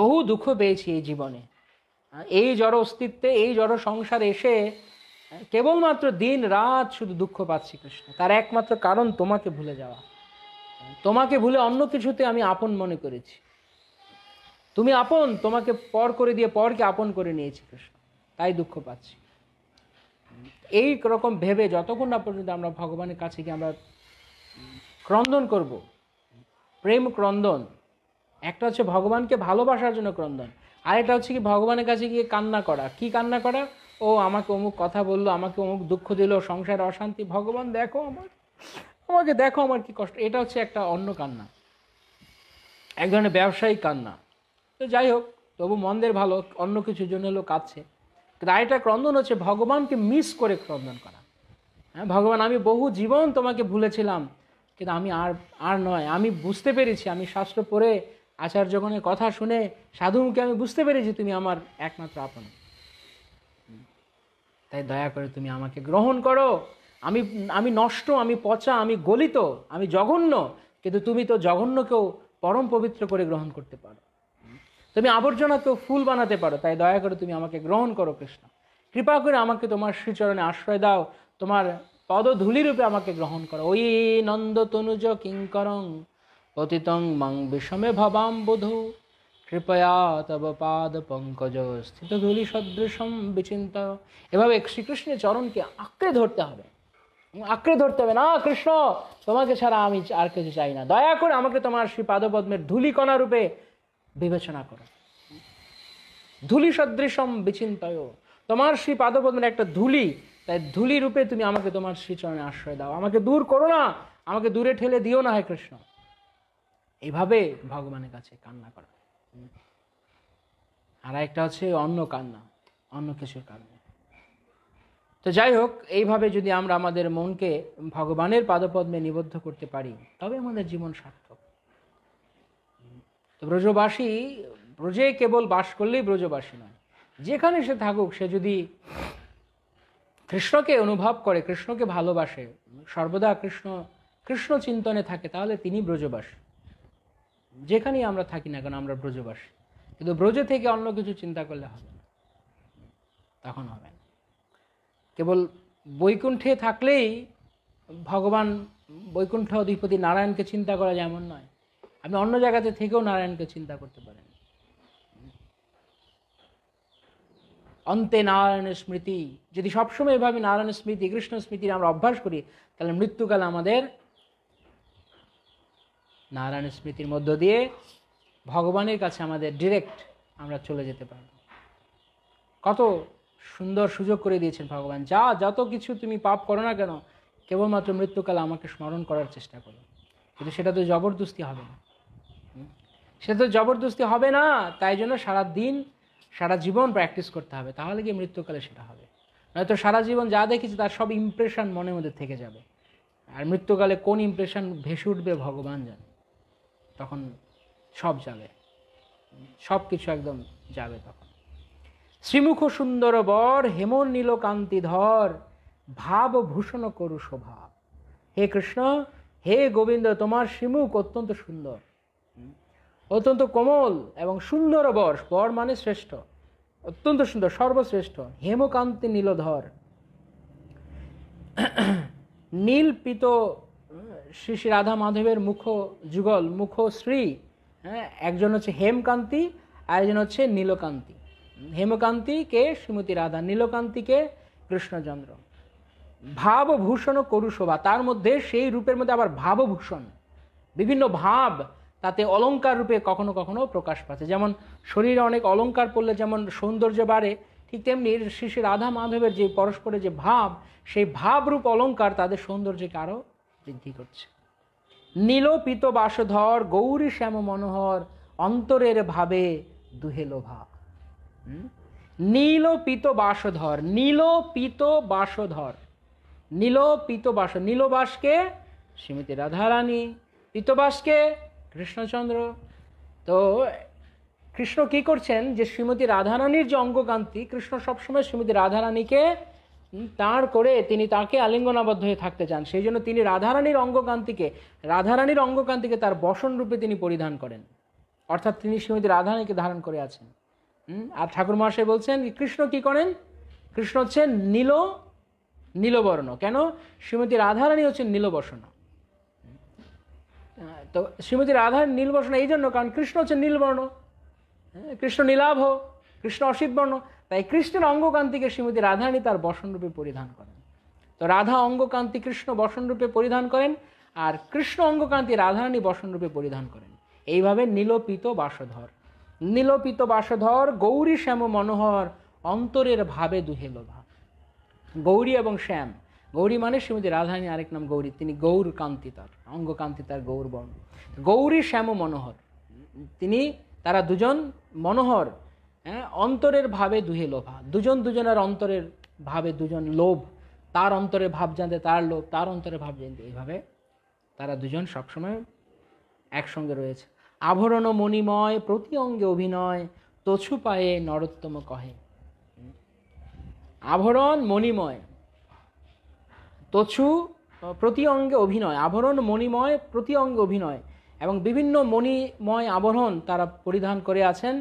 বহু দুঃখ পেয়েছি এই জীবনে এই জড় অস্তিত্বে এই জড় সংসার এসে কেবলমাত্র দিন রাত শুধু দুঃখ পাচ্ছি কৃষ্ণ তার একমাত্র কারণ তোমাকে ভুলে যাওয়া তোমাকে ভুলে অন্য কিছুতে আমি আপন মনে করেছি তুমি আপন তোমাকে পর করে দিয়ে পরকে আপন করে নিয়েছি কৃষ্ণ তাই দুঃখ পাচ্ছি এই রকম ভেবে যতক্ষণ না পর্যন্ত আমরা ভগবানের কাছে গিয়ে আমরা ক্রন্দন করব প্রেম ক্রন্দন একটা হচ্ছে ভগবানকে ভালোবাসার জন্য ক্রন্দন আরেকটা হচ্ছে কি ভগবানের কাছে গিয়ে কান্না করা কি কান্না করা ও আমাকে অমুক কথা বললো আমাকে অমুক দুঃখ দিল সংসারে অশান্তি ভগবান দেখো আমার আমাকে দেখো আমার কি কষ্ট এটা হচ্ছে একটা অন্য কান্না এক ধরনের ব্যবসায়িক কান্না তো যাই হোক তবু মন্দের ভালো অন্য কিছুর জন্য লোক আছে কিন্তু আরেকটা ক্রন্দন হচ্ছে ভগবানকে মিস করে ক্রন্দন করা হ্যাঁ ভগবান আমি বহু জীবন তোমাকে ভুলেছিলাম কিন্তু আমি আর আর নয় আমি বুঝতে পেরেছি আমি শাস্ত্র পড়ে আচার্যগণের কথা শুনে সাধুমুখে আমি বুঝতে পেরেছি তুমি আমার একমাত্র আপন তাই দয়া করে তুমি আমাকে গ্রহণ করো আমি আমি নষ্ট আমি পচা আমি গলিত আমি জঘন্য কিন্তু তুমি তো জঘন্যকেও পরম পবিত্র করে গ্রহণ করতে পারো তুমি আবর্জনাকেও ফুল বানাতে পারো তাই দয়া করে তুমি আমাকে গ্রহণ করো কৃষ্ণ কৃপা করে আমাকে তোমার শ্রীচরণে আশ্রয় দাও তোমার পদধূলিরূপে আমাকে গ্রহণ করো ওই নন্দ তনুজ কিঙ্করং পতিতং মাং বিষমে ভবাম বধু কৃপয়া তব পাদ পঙ্কজ স্থিত ধূলি সদৃশম বিচিন্ত এভাবে শ্রীকৃষ্ণের চরণকে আঁকড়ে ধরতে হবে আঁকড়ে ধরতে হবে না কৃষ্ণ তোমাকে ছাড়া আমি আর কিছু চাই না দয়া করে আমাকে তোমার শ্রী পাদপদ্মের ধূলিকণা রূপে বিবেচনা করো ধুলি সদৃশম বিচিন্তায় তোমার শ্রী পাদপদ্মের একটা ধুলি তাই ধুলি রূপে তুমি আমাকে তোমার শ্রীচরণে আশ্রয় দাও আমাকে দূর করো না আমাকে দূরে ঠেলে দিও না হে কৃষ্ণ এভাবে ভগবানের কাছে কান্না করা আর একটা হচ্ছে অন্য কান্না অন্য কিছুর কান্না তো যাই হোক এইভাবে যদি আমরা আমাদের মনকে ভগবানের পাদপদ্মে নিবদ্ধ করতে পারি তবে আমাদের জীবন সার্থক তো ব্রজবাসী ব্রজে কেবল বাস করলেই ব্রজবাসী নয় যেখানে সে থাকুক সে যদি কৃষ্ণকে অনুভব করে কৃষ্ণকে ভালোবাসে সর্বদা কৃষ্ণ কৃষ্ণ চিন্তনে থাকে তাহলে তিনি ব্রজবাসী যেখানেই আমরা থাকি না কেন আমরা ব্রজবাসী কিন্তু ব্রজে থেকে অন্য কিছু চিন্তা করলে হবে না তখন হবে কেবল বৈকুণ্ঠে থাকলেই ভগবান বৈকুণ্ঠ অধিপতি নারায়ণকে চিন্তা করা যেমন নয় আপনি অন্য জায়গাতে থেকেও নারায়ণকে চিন্তা করতে পারেন অন্তে নারায়ণের স্মৃতি যদি সবসময় এভাবে নারায়ণের স্মৃতি কৃষ্ণ স্মৃতির আমরা অভ্যাস করি তাহলে মৃত্যুকাল আমাদের নারায়ণের স্মৃতির মধ্য দিয়ে ভগবানের কাছে আমাদের ডিরেক্ট আমরা চলে যেতে পারব কত সুন্দর সুযোগ করে দিয়েছেন ভগবান যা যত কিছু তুমি পাপ করো না কেন কেবলমাত্র মৃত্যুকাল আমাকে স্মরণ করার চেষ্টা করো কিন্তু সেটা তো জবরদস্তি হবে না সে তো জবরদস্তি হবে না তাই জন্য সারা দিন সারা জীবন প্র্যাকটিস করতে হবে তাহলে কি মৃত্যুকালে সেটা হবে নয়তো সারা জীবন যা দেখেছি তার সব ইম্প্রেশন মনের মধ্যে থেকে যাবে আর মৃত্যুকালে কোন ইম্প্রেশন ভেসে উঠবে ভগবান জানে তখন সব যাবে সব কিছু একদম যাবে তখন শ্রীমুখ সুন্দর বর হেমন নীলকান্তি ধর ভাব ভূষণ করু শোভা হে কৃষ্ণ হে গোবিন্দ তোমার শ্রীমুখ অত্যন্ত সুন্দর অত্যন্ত কোমল এবং সুন্দর বর বর মানে শ্রেষ্ঠ অত্যন্ত সুন্দর সর্বশ্রেষ্ঠ হেমকান্তি নীলধর নীল পিত শ্রী শ্রী রাধা মাধবের মুখ যুগল মুখ শ্রী হ্যাঁ একজন হচ্ছে হেমকান্তি আর একজন হচ্ছে নীলকান্তি হেমকান্তিকে শ্রীমতী রাধা নীলকান্তিকে কৃষ্ণচন্দ্র ভাবভূষণ করুশোভা তার মধ্যে সেই রূপের মধ্যে আবার ভাবভূষণ বিভিন্ন ভাব তাতে অলঙ্কার রূপে কখনো কখনো প্রকাশ পাচ্ছে যেমন শরীরে অনেক অলঙ্কার পড়লে যেমন সৌন্দর্য বাড়ে ঠিক তেমনি শিশির রাধা মাধবের যে পরস্পরের যে ভাব সেই ভাবরূপ অলঙ্কার তাদের সৌন্দর্যকে আরও বৃদ্ধি করছে পিত বাসধর গৌরী শ্যাম মনোহর অন্তরের ভাবে দুহে লোভা পিত বাসধর পিত বাসধর পিত বাস নীলবাসকে শ্রীমতী রাধারানী পিতবাসকে কৃষ্ণচন্দ্র তো কৃষ্ণ কি করছেন যে শ্রীমতী রাধারানীর যে অঙ্গকান্তি কৃষ্ণ সবসময় শ্রীমতী রাধারানীকে তাঁর করে তিনি তাকে আলিঙ্গনাবদ্ধ হয়ে থাকতে চান সেই জন্য তিনি রাধারানীর অঙ্গকান্তিকে রাধারানীর অঙ্গকান্তিকে তার বসন রূপে তিনি পরিধান করেন অর্থাৎ তিনি শ্রীমতী রাধারানীকে ধারণ করে আছেন আর ঠাকুর মহাশয় বলছেন কৃষ্ণ কি করেন কৃষ্ণ হচ্ছেন নীল নীলবর্ণ কেন শ্রীমতী রাধারানী হচ্ছেন নীলবর্ণ তো শ্রীমতী রাধার নীলবর্ণ এই জন্য কারণ কৃষ্ণ হচ্ছে নীলবর্ণ হ্যাঁ, কৃষ্ণ নীলাভ কৃষ্ণ অসিতবর্ণ তাই কৃষ্ণের অঙ্গকান্তিকে শ্রীমতী রাধারানী তার বসনরূপে পরিধান করেন তো রাধা অঙ্গকান্তি কৃষ্ণ বসনরূপে পরিধান করেন আর কৃষ্ণ অঙ্গকান্তি রাধারানী বসনরূপে পরিধান করেন এইভাবে নীলপিত বাসধর নীলপিত বাসধর গৌরী শ্যাম মনোহর অন্তরের ভাবে দুহে লোভা গৌরী এবং শ্যাম গৌরী মানে শ্রীমতী রাধারানী আরেক নাম গৌরী তিনি গৌর কান্তি তার অঙ্গকান্তি তার গৌর বর্ণ গৌরী শ্যাম মনোহর তিনি তারা দুজন মনোহর হ্যাঁ অন্তরের ভাবে দুহে লোভা দুজন দুজনের অন্তরের ভাবে দুজন লোভ তার অন্তরে ভাব জানতে তার লোভ তার অন্তরে ভাব জানতে এইভাবে তারা দুজন সবসময় একসঙ্গে রয়েছে আভরণ মণিময় প্রতি অঙ্গে অভিনয় তছু পায়ে নরোত্তম কহে আভরণ মণিময় তছু প্রতি অঙ্গে অভিনয় আভরণ মণিময় প্রতি অঙ্গে অভিনয় এবং বিভিন্ন মণিময় আবরণ তারা পরিধান করে আছেন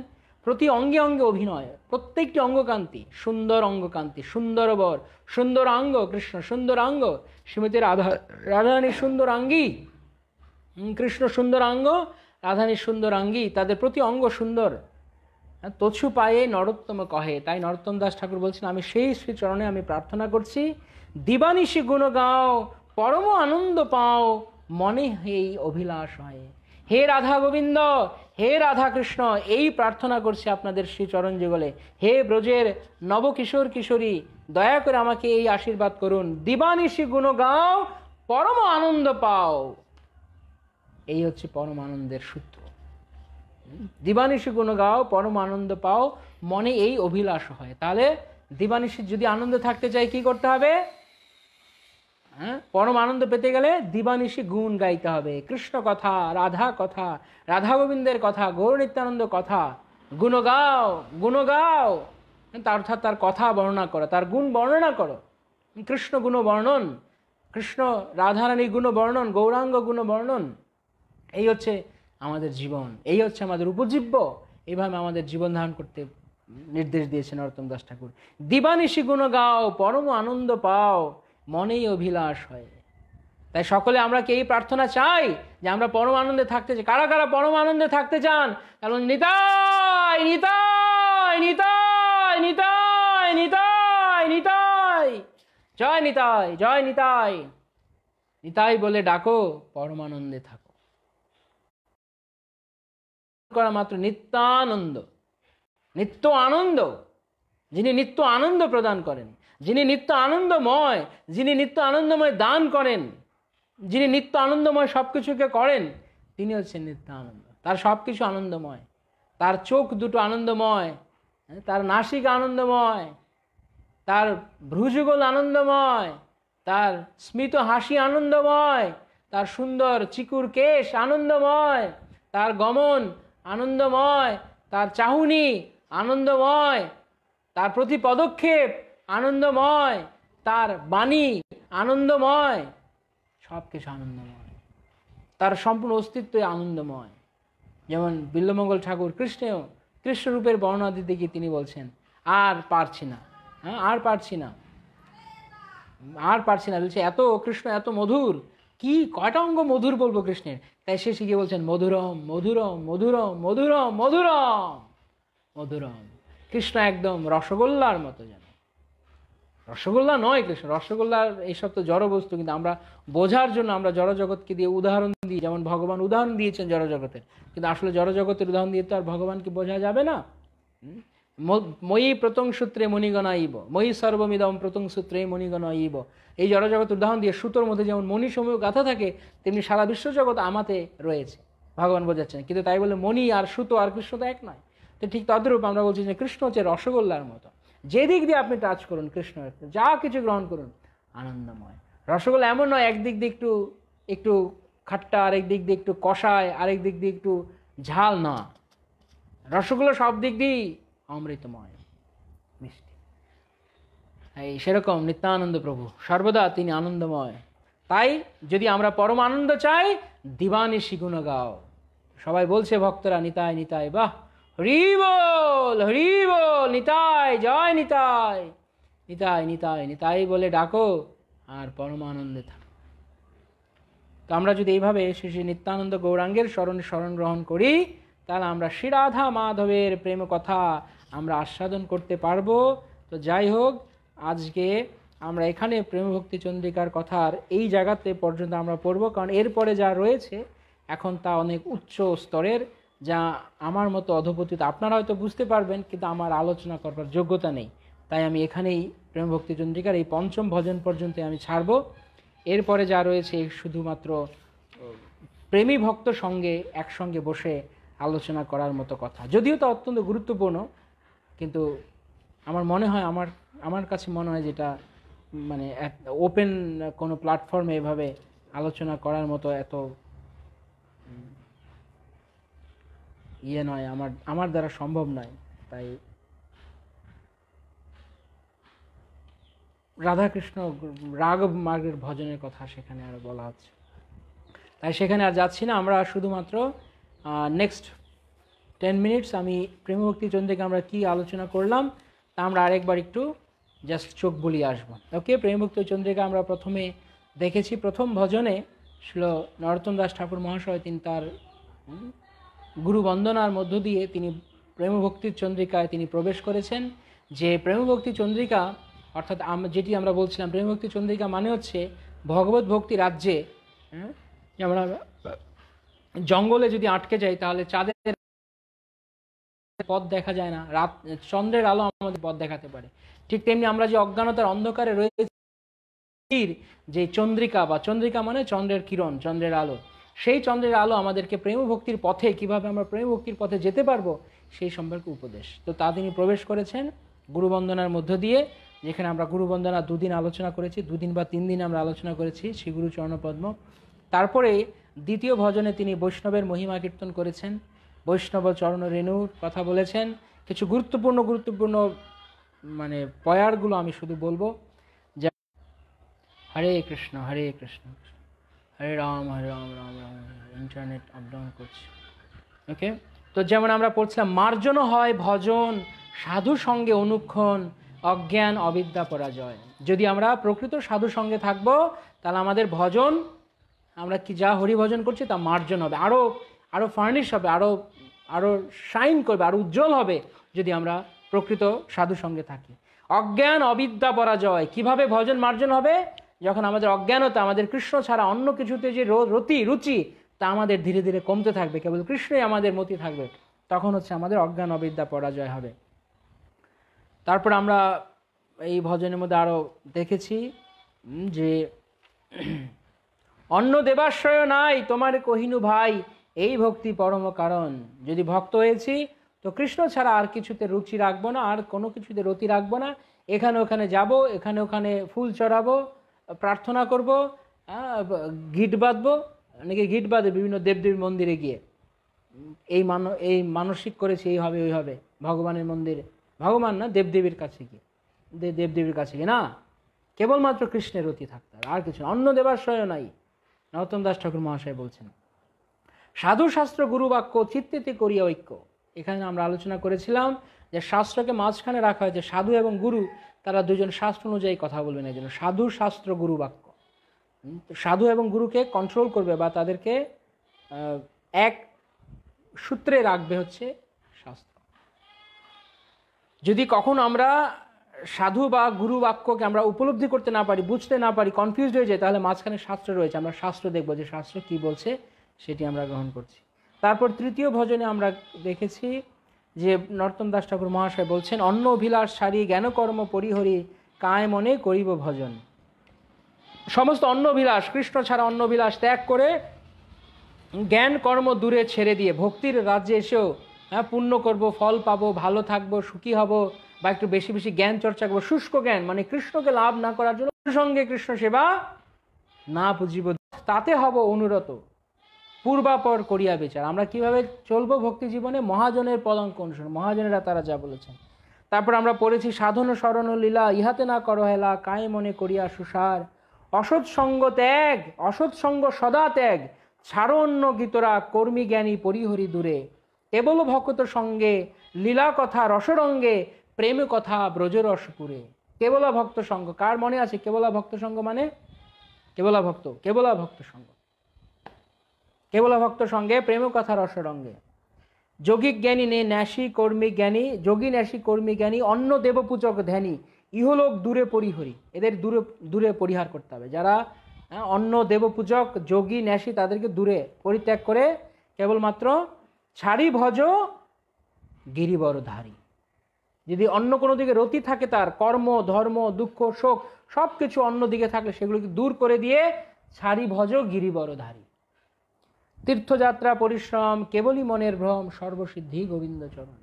প্রতি অঙ্গে অঙ্গে অভিনয় প্রত্যেকটি অঙ্গকান্তি সুন্দর অঙ্গকান্তি সুন্দরবর অঙ্গ কৃষ্ণ সুন্দর অঙ্গ শ্রীমতী রাধা রাধারানী আঙ্গি কৃষ্ণ সুন্দর অঙ্গ রাধানীর সুন্দর আঙ্গি তাদের প্রতি অঙ্গ সুন্দর তছু পায়ে নরোত্তম কহে তাই নরোত্তম দাস ঠাকুর বলছেন আমি সেই শ্রীচরণে আমি প্রার্থনা করছি দিবানিশি গুণ গাও পরম আনন্দ পাও মনে এই অভিলাষ হয় হে রাধা গোবিন্দ হে রাধা কৃষ্ণ এই প্রার্থনা করছি আপনাদের শ্রীচরণ যুগলে হে ব্রজের নবকিশোর কিশোরী দয়া করে আমাকে এই আশীর্বাদ করুন দিবানিশি গুণ গাও পরম আনন্দ পাও এই হচ্ছে পরম আনন্দের সূত্র দিবানিশি গুণ গাও পরম আনন্দ পাও মনে এই অভিলাষ হয় তাহলে দিবানিশির যদি আনন্দ থাকতে চাই কি করতে হবে হ্যাঁ পরম আনন্দ পেতে গেলে দিবানিশি গুণ গাইতে হবে কৃষ্ণ কথা রাধা কথা রাধা গোবিন্দের কথা গৌর নিত্যানন্দ কথা গুণ গাও গুণ গাও তার অর্থাৎ তার কথা বর্ণনা করো তার গুণ বর্ণনা করো কৃষ্ণ গুণ বর্ণন কৃষ্ণ রাধারানী গুণ বর্ণন গৌরাঙ্গ গুণ বর্ণন এই হচ্ছে আমাদের জীবন এই হচ্ছে আমাদের উপজীব্য এইভাবে আমাদের জীবন ধারণ করতে নির্দেশ দিয়েছেন অর্তম দাস ঠাকুর দিবানিশি গুণ গাও পরম আনন্দ পাও মনেই অভিলাষ হয় তাই সকলে আমরা কি এই প্রার্থনা চাই যে আমরা পরম আনন্দে থাকতে চাই কারা কারা পরম আনন্দে থাকতে চান কারণ নিতাই নিতাই নিতাই নিতাই নিতাই নিতাই জয় নিতাই জয় নিতাই নিতাই বলে ডাকো পরমানন্দে থাকো করা মাত্র নিত্যানন্দ নিত্য আনন্দ যিনি নিত্য আনন্দ প্রদান করেন যিনি নিত্য আনন্দময় যিনি নিত্য আনন্দময় দান করেন যিনি নিত্য আনন্দময় সব কিছুকে করেন তিনি হচ্ছেন নিত্য আনন্দ তার সব কিছু আনন্দময় তার চোখ দুটো আনন্দময় তার নাসিক আনন্দময় তার ভ্রুযুগল আনন্দময় তার স্মিত হাসি আনন্দময় তার সুন্দর চিকুর কেশ আনন্দময় তার গমন আনন্দময় তার চাহুনি আনন্দময় তার প্রতি পদক্ষেপ আনন্দময় তার বাণী আনন্দময় সব কিছু আনন্দময় তার সম্পূর্ণ অস্তিত্বই আনন্দময় যেমন বিল্লমঙ্গল ঠাকুর কৃষ্ণেও কৃষ্ণরূপের বর্ণনা দিতে গিয়ে তিনি বলছেন আর পারছি না হ্যাঁ আর পারছি না আর পারছি না বলছে এত কৃষ্ণ এত মধুর কি কয়টা অঙ্গ মধুর বলবো কৃষ্ণের তাই শেষে শিখে বলছেন মধুরম মধুরম মধুরম মধুরম মধুরম মধুরম কৃষ্ণ একদম রসগোল্লার মতো যেন রসগোল্লা নয় কৃষ্ণ রসগোল্লার এইসব তো জড়বস্তু কিন্তু আমরা বোঝার জন্য আমরা জড়জগৎকে দিয়ে উদাহরণ দিই যেমন ভগবান উদাহরণ দিয়েছেন জড়জগতের কিন্তু আসলে জড়জগতের উদাহরণ দিয়ে তো আর ভগবানকে বোঝা যাবে না ময়ী প্রথম সূত্রে মণিগণা ইব ময়ী সর্বমিদম প্রতং সূত্রে মণিগণা ইব এই জগতের উদাহরণ দিয়ে সুতোর মধ্যে যেমন মণিসমূহ গাথা থাকে তেমনি সারা বিশ্বজগৎ আমাতে রয়েছে ভগবান বোঝাচ্ছেন কিন্তু তাই বলে মণি আর সুতো আর কৃষ্ণ তো এক নয় তো ঠিক তদ্রূপ আমরা বলছি যে কৃষ্ণ হচ্ছে রসগোল্লার মতো যেদিক দিয়ে আপনি টাচ করুন কৃষ্ণ যা কিছু গ্রহণ করুন আনন্দময় রসগোল্লা এমন নয় একদিক দিয়ে একটু একটু খাট্টা আরেক দিক দিয়ে একটু কষায় আরেক দিক দিয়ে একটু ঝাল না রসগোল্লা সব দিক দিয়েই অমৃতময় মিষ্টি এই সেরকম নিত্যানন্দ প্রভু সর্বদা তিনি আনন্দময় তাই যদি আমরা পরম আনন্দ চাই দিবানি শিগুন গাও সবাই বলছে ভক্তরা নিতায় নিতায় বাহ হরি বল হরি বল নিতাই জয় নিতাই নিতাই নিতাই নিতাই বলে ডাকো আর পরমানন্দে থাকো তো আমরা যদি এইভাবে শ্রী শ্রী নিত্যানন্দ গৌরাঙ্গের স্মরণ স্মরণ গ্রহণ করি তাহলে আমরা শ্রীরাধা মাধবের প্রেম কথা আমরা আস্বাদন করতে পারবো তো যাই হোক আজকে আমরা এখানে প্রেমভক্তি চন্দ্রিকার কথার এই জায়গাতে পর্যন্ত আমরা পড়ব কারণ এরপরে যা রয়েছে এখন তা অনেক উচ্চ স্তরের যা আমার মতো অধপতিত আপনারা হয়তো বুঝতে পারবেন কিন্তু আমার আলোচনা করবার যোগ্যতা নেই তাই আমি এখানেই প্রেমভক্তি চন্দ্রিকার এই পঞ্চম ভজন পর্যন্ত আমি ছাড়ব এরপরে যা রয়েছে শুধুমাত্র প্রেমী ভক্ত সঙ্গে একসঙ্গে বসে আলোচনা করার মতো কথা যদিও তা অত্যন্ত গুরুত্বপূর্ণ কিন্তু আমার মনে হয় আমার আমার কাছে মনে হয় যেটা মানে ওপেন কোনো প্ল্যাটফর্মে এভাবে আলোচনা করার মতো এত ইয়ে নয় আমার আমার দ্বারা সম্ভব নয় তাই রাধাকৃষ্ণ রাঘব মার্গের ভজনের কথা সেখানে আর বলা হচ্ছে তাই সেখানে আর যাচ্ছি না আমরা শুধুমাত্র নেক্সট টেন মিনিটস আমি প্রেমভক্তি চন্দ্রকে আমরা কি আলোচনা করলাম তা আমরা আরেকবার একটু জাস্ট চোখ বলিয়ে আসবো ওকে প্রেমভক্তি চন্দ্রিকা আমরা প্রথমে দেখেছি প্রথম ভজনে শিল নরতন দাস ঠাকুর মহাশয় তিনি তার গুরু বন্দনার মধ্য দিয়ে তিনি প্রেমভক্তির চন্দ্রিকায় তিনি প্রবেশ করেছেন যে প্রেমভক্তি চন্দ্রিকা অর্থাৎ যেটি আমরা বলছিলাম প্রেমভক্তি চন্দ্রিকা মানে হচ্ছে ভগবত ভক্তি রাজ্যে হ্যাঁ? আমরা জঙ্গলে যদি আটকে যাই তাহলে চাঁদের পথ দেখা যায় না রাত চন্দ্রের আলো আমাদের পথ দেখাতে পারে ঠিক তেমনি আমরা যে অজ্ঞানতার অন্ধকারে রয়েছি যে চন্দ্রিকা বা চন্দ্রিকা মানে চন্দ্রের কিরণ চন্দ্রের আলো সেই চন্দ্রের আলো আমাদেরকে প্রেমভক্তির পথে কিভাবে আমরা প্রেমভক্তির পথে যেতে পারবো সেই সম্পর্কে উপদেশ তো তা তিনি প্রবেশ করেছেন গুরুবন্দনার মধ্য দিয়ে যেখানে আমরা গুরুবন্দনা দুদিন আলোচনা করেছি দুদিন বা তিন দিন আমরা আলোচনা করেছি শ্রীগুরু চরণপদ্ম তারপরে দ্বিতীয় ভজনে তিনি বৈষ্ণবের মহিমা কীর্তন করেছেন বৈষ্ণব চরণ রেণুর কথা বলেছেন কিছু গুরুত্বপূর্ণ গুরুত্বপূর্ণ মানে পয়ারগুলো আমি শুধু বলবো যা হরে কৃষ্ণ হরে কৃষ্ণ হরে রাম হরে রাম রাম রাম ইন্টারনেট আপডাউন করছে ওকে তো যেমন আমরা পড়ছিলাম মার্জনও হয় ভজন সাধু সঙ্গে অনুক্ষণ অজ্ঞান অবিদ্যা পরাজয় যদি আমরা প্রকৃত সাধু সঙ্গে থাকব তাহলে আমাদের ভজন আমরা কি যা হরি ভজন করছি তা মার্জন হবে আরও আরও ফার্নিশ হবে আরও আরও শাইন করবে আরও উজ্জ্বল হবে যদি আমরা প্রকৃত সাধু সঙ্গে থাকি অজ্ঞান অবিদ্যা পরাজয় কিভাবে ভজন মার্জন হবে যখন আমাদের অজ্ঞানতা আমাদের কৃষ্ণ ছাড়া অন্য কিছুতে যে রতি রুচি তা আমাদের ধীরে ধীরে কমতে থাকবে কেবল কৃষ্ণই আমাদের মতি থাকবে তখন হচ্ছে আমাদের অজ্ঞান অবিদ্যা পরাজয় হবে তারপর আমরা এই ভজনের মধ্যে আরও দেখেছি যে অন্য দেবাশ্রয় নাই তোমার কহিনু ভাই এই ভক্তি পরম কারণ যদি ভক্ত হয়েছি তো কৃষ্ণ ছাড়া আর কিছুতে রুচি রাখবো না আর কোনো কিছুতে রতি রাখবো না এখানে ওখানে যাব এখানে ওখানে ফুল চড়াবো প্রার্থনা করব গিট বাঁধব অনেকে গিট বাঁধে বিভিন্ন দেবদেবীর মন্দিরে গিয়ে এই মান এই মানসিক করেছি এই হবে ওই হবে ভগবানের মন্দিরে ভগবান না দেবদেবীর কাছে গিয়ে দেবদেবীর কাছে গিয়ে না কেবলমাত্র কৃষ্ণের অতি থাকতে আর কিছু অন্য দেবাশ্রয় নাই নরোত্তম দাস ঠাকুর মহাশয় বলছেন সাধু শাস্ত্র গুরু বাক্য চিত্তেতে করিয়া ঐক্য এখানে আমরা আলোচনা করেছিলাম যে শাস্ত্রকে মাঝখানে রাখা হয়েছে সাধু এবং গুরু তারা দুজন শাস্ত্র অনুযায়ী কথা বলবেন এই জন্য সাধু শাস্ত্র গুরু বাক্য সাধু এবং গুরুকে কন্ট্রোল করবে বা তাদেরকে এক সূত্রে রাখবে হচ্ছে শাস্ত্র যদি কখন আমরা সাধু বা গুরু বাক্যকে আমরা উপলব্ধি করতে না পারি বুঝতে না পারি কনফিউজ হয়ে যায় তাহলে মাঝখানে শাস্ত্র রয়েছে আমরা শাস্ত্র দেখবো যে শাস্ত্র কি বলছে সেটি আমরা গ্রহণ করছি তারপর তৃতীয় ভজনে আমরা দেখেছি যে নর্তম দাস ঠাকুর মহাশয় বলছেন অন্ন অভিলাষ সারি জ্ঞানকর্ম পরিহরি কায় মনে করিব ভজন সমস্ত অন্ন অভিলাষ কৃষ্ণ ছাড়া অন্ন অভিলাষ ত্যাগ করে জ্ঞান কর্ম দূরে ছেড়ে দিয়ে ভক্তির রাজ্যে এসেও হ্যাঁ পুণ্য করব ফল পাবো ভালো থাকবো সুখী হব বা একটু বেশি বেশি জ্ঞান চর্চা করবো শুষ্ক জ্ঞান মানে কৃষ্ণকে লাভ না করার জন্য সঙ্গে কৃষ্ণ সেবা না বুঝিব তাতে হব অনুরত পূর্বাপর করিয়া বিচার আমরা কিভাবে চলবো ভক্তি জীবনে মহাজনের পদঙ্ক অনুসরণ মহাজনেরা তারা যা বলেছেন তারপর আমরা পড়েছি সাধন স্মরণ লীলা ইহাতে না করো হেলা কায় মনে করিয়া সুসার অসৎ সঙ্গ ত্যাগ অসৎ সঙ্গ সদা ত্যাগ অন্য গীতরা কর্মী জ্ঞানী পরিহরি দূরে কেবল ভক্ত সঙ্গে লীলা কথা রসরঙ্গে প্রেম কথা ব্রজরসপুরে কেবলা ভক্ত সঙ্গ কার মনে আছে কেবলা ভক্ত সঙ্গ মানে কেবলা ভক্ত কেবলা ভক্ত সঙ্গ কেবল ভক্ত সঙ্গে প্রেম কথা রসরঙ্গে যোগী জ্ঞানী নে ন্যাসী কর্মী জ্ঞানী যোগী ন্যাসী কর্মী জ্ঞানী অন্য দেবপূজক ধ্যানী ইহলোক দূরে পরিহরি এদের দূরে দূরে পরিহার করতে হবে যারা হ্যাঁ, অন্য দেবপূজক যোগী ন্যাসী তাদেরকে দূরে পরিত্যাগ করে কেবলমাত্র ছাড়ি ভজ গিরিবরধারী যদি অন্য কোনো দিকে রতি থাকে তার কর্ম ধর্ম দুঃখ শোক সব কিছু অন্য দিকে থাকলে সেগুলোকে দূর করে দিয়ে ছাড়ি ভজ গিরিবরধারী তীর্থযাত্রা পরিশ্রম কেবলই মনের ভ্রম সর্বসিদ্ধি গোবিন্দচরণ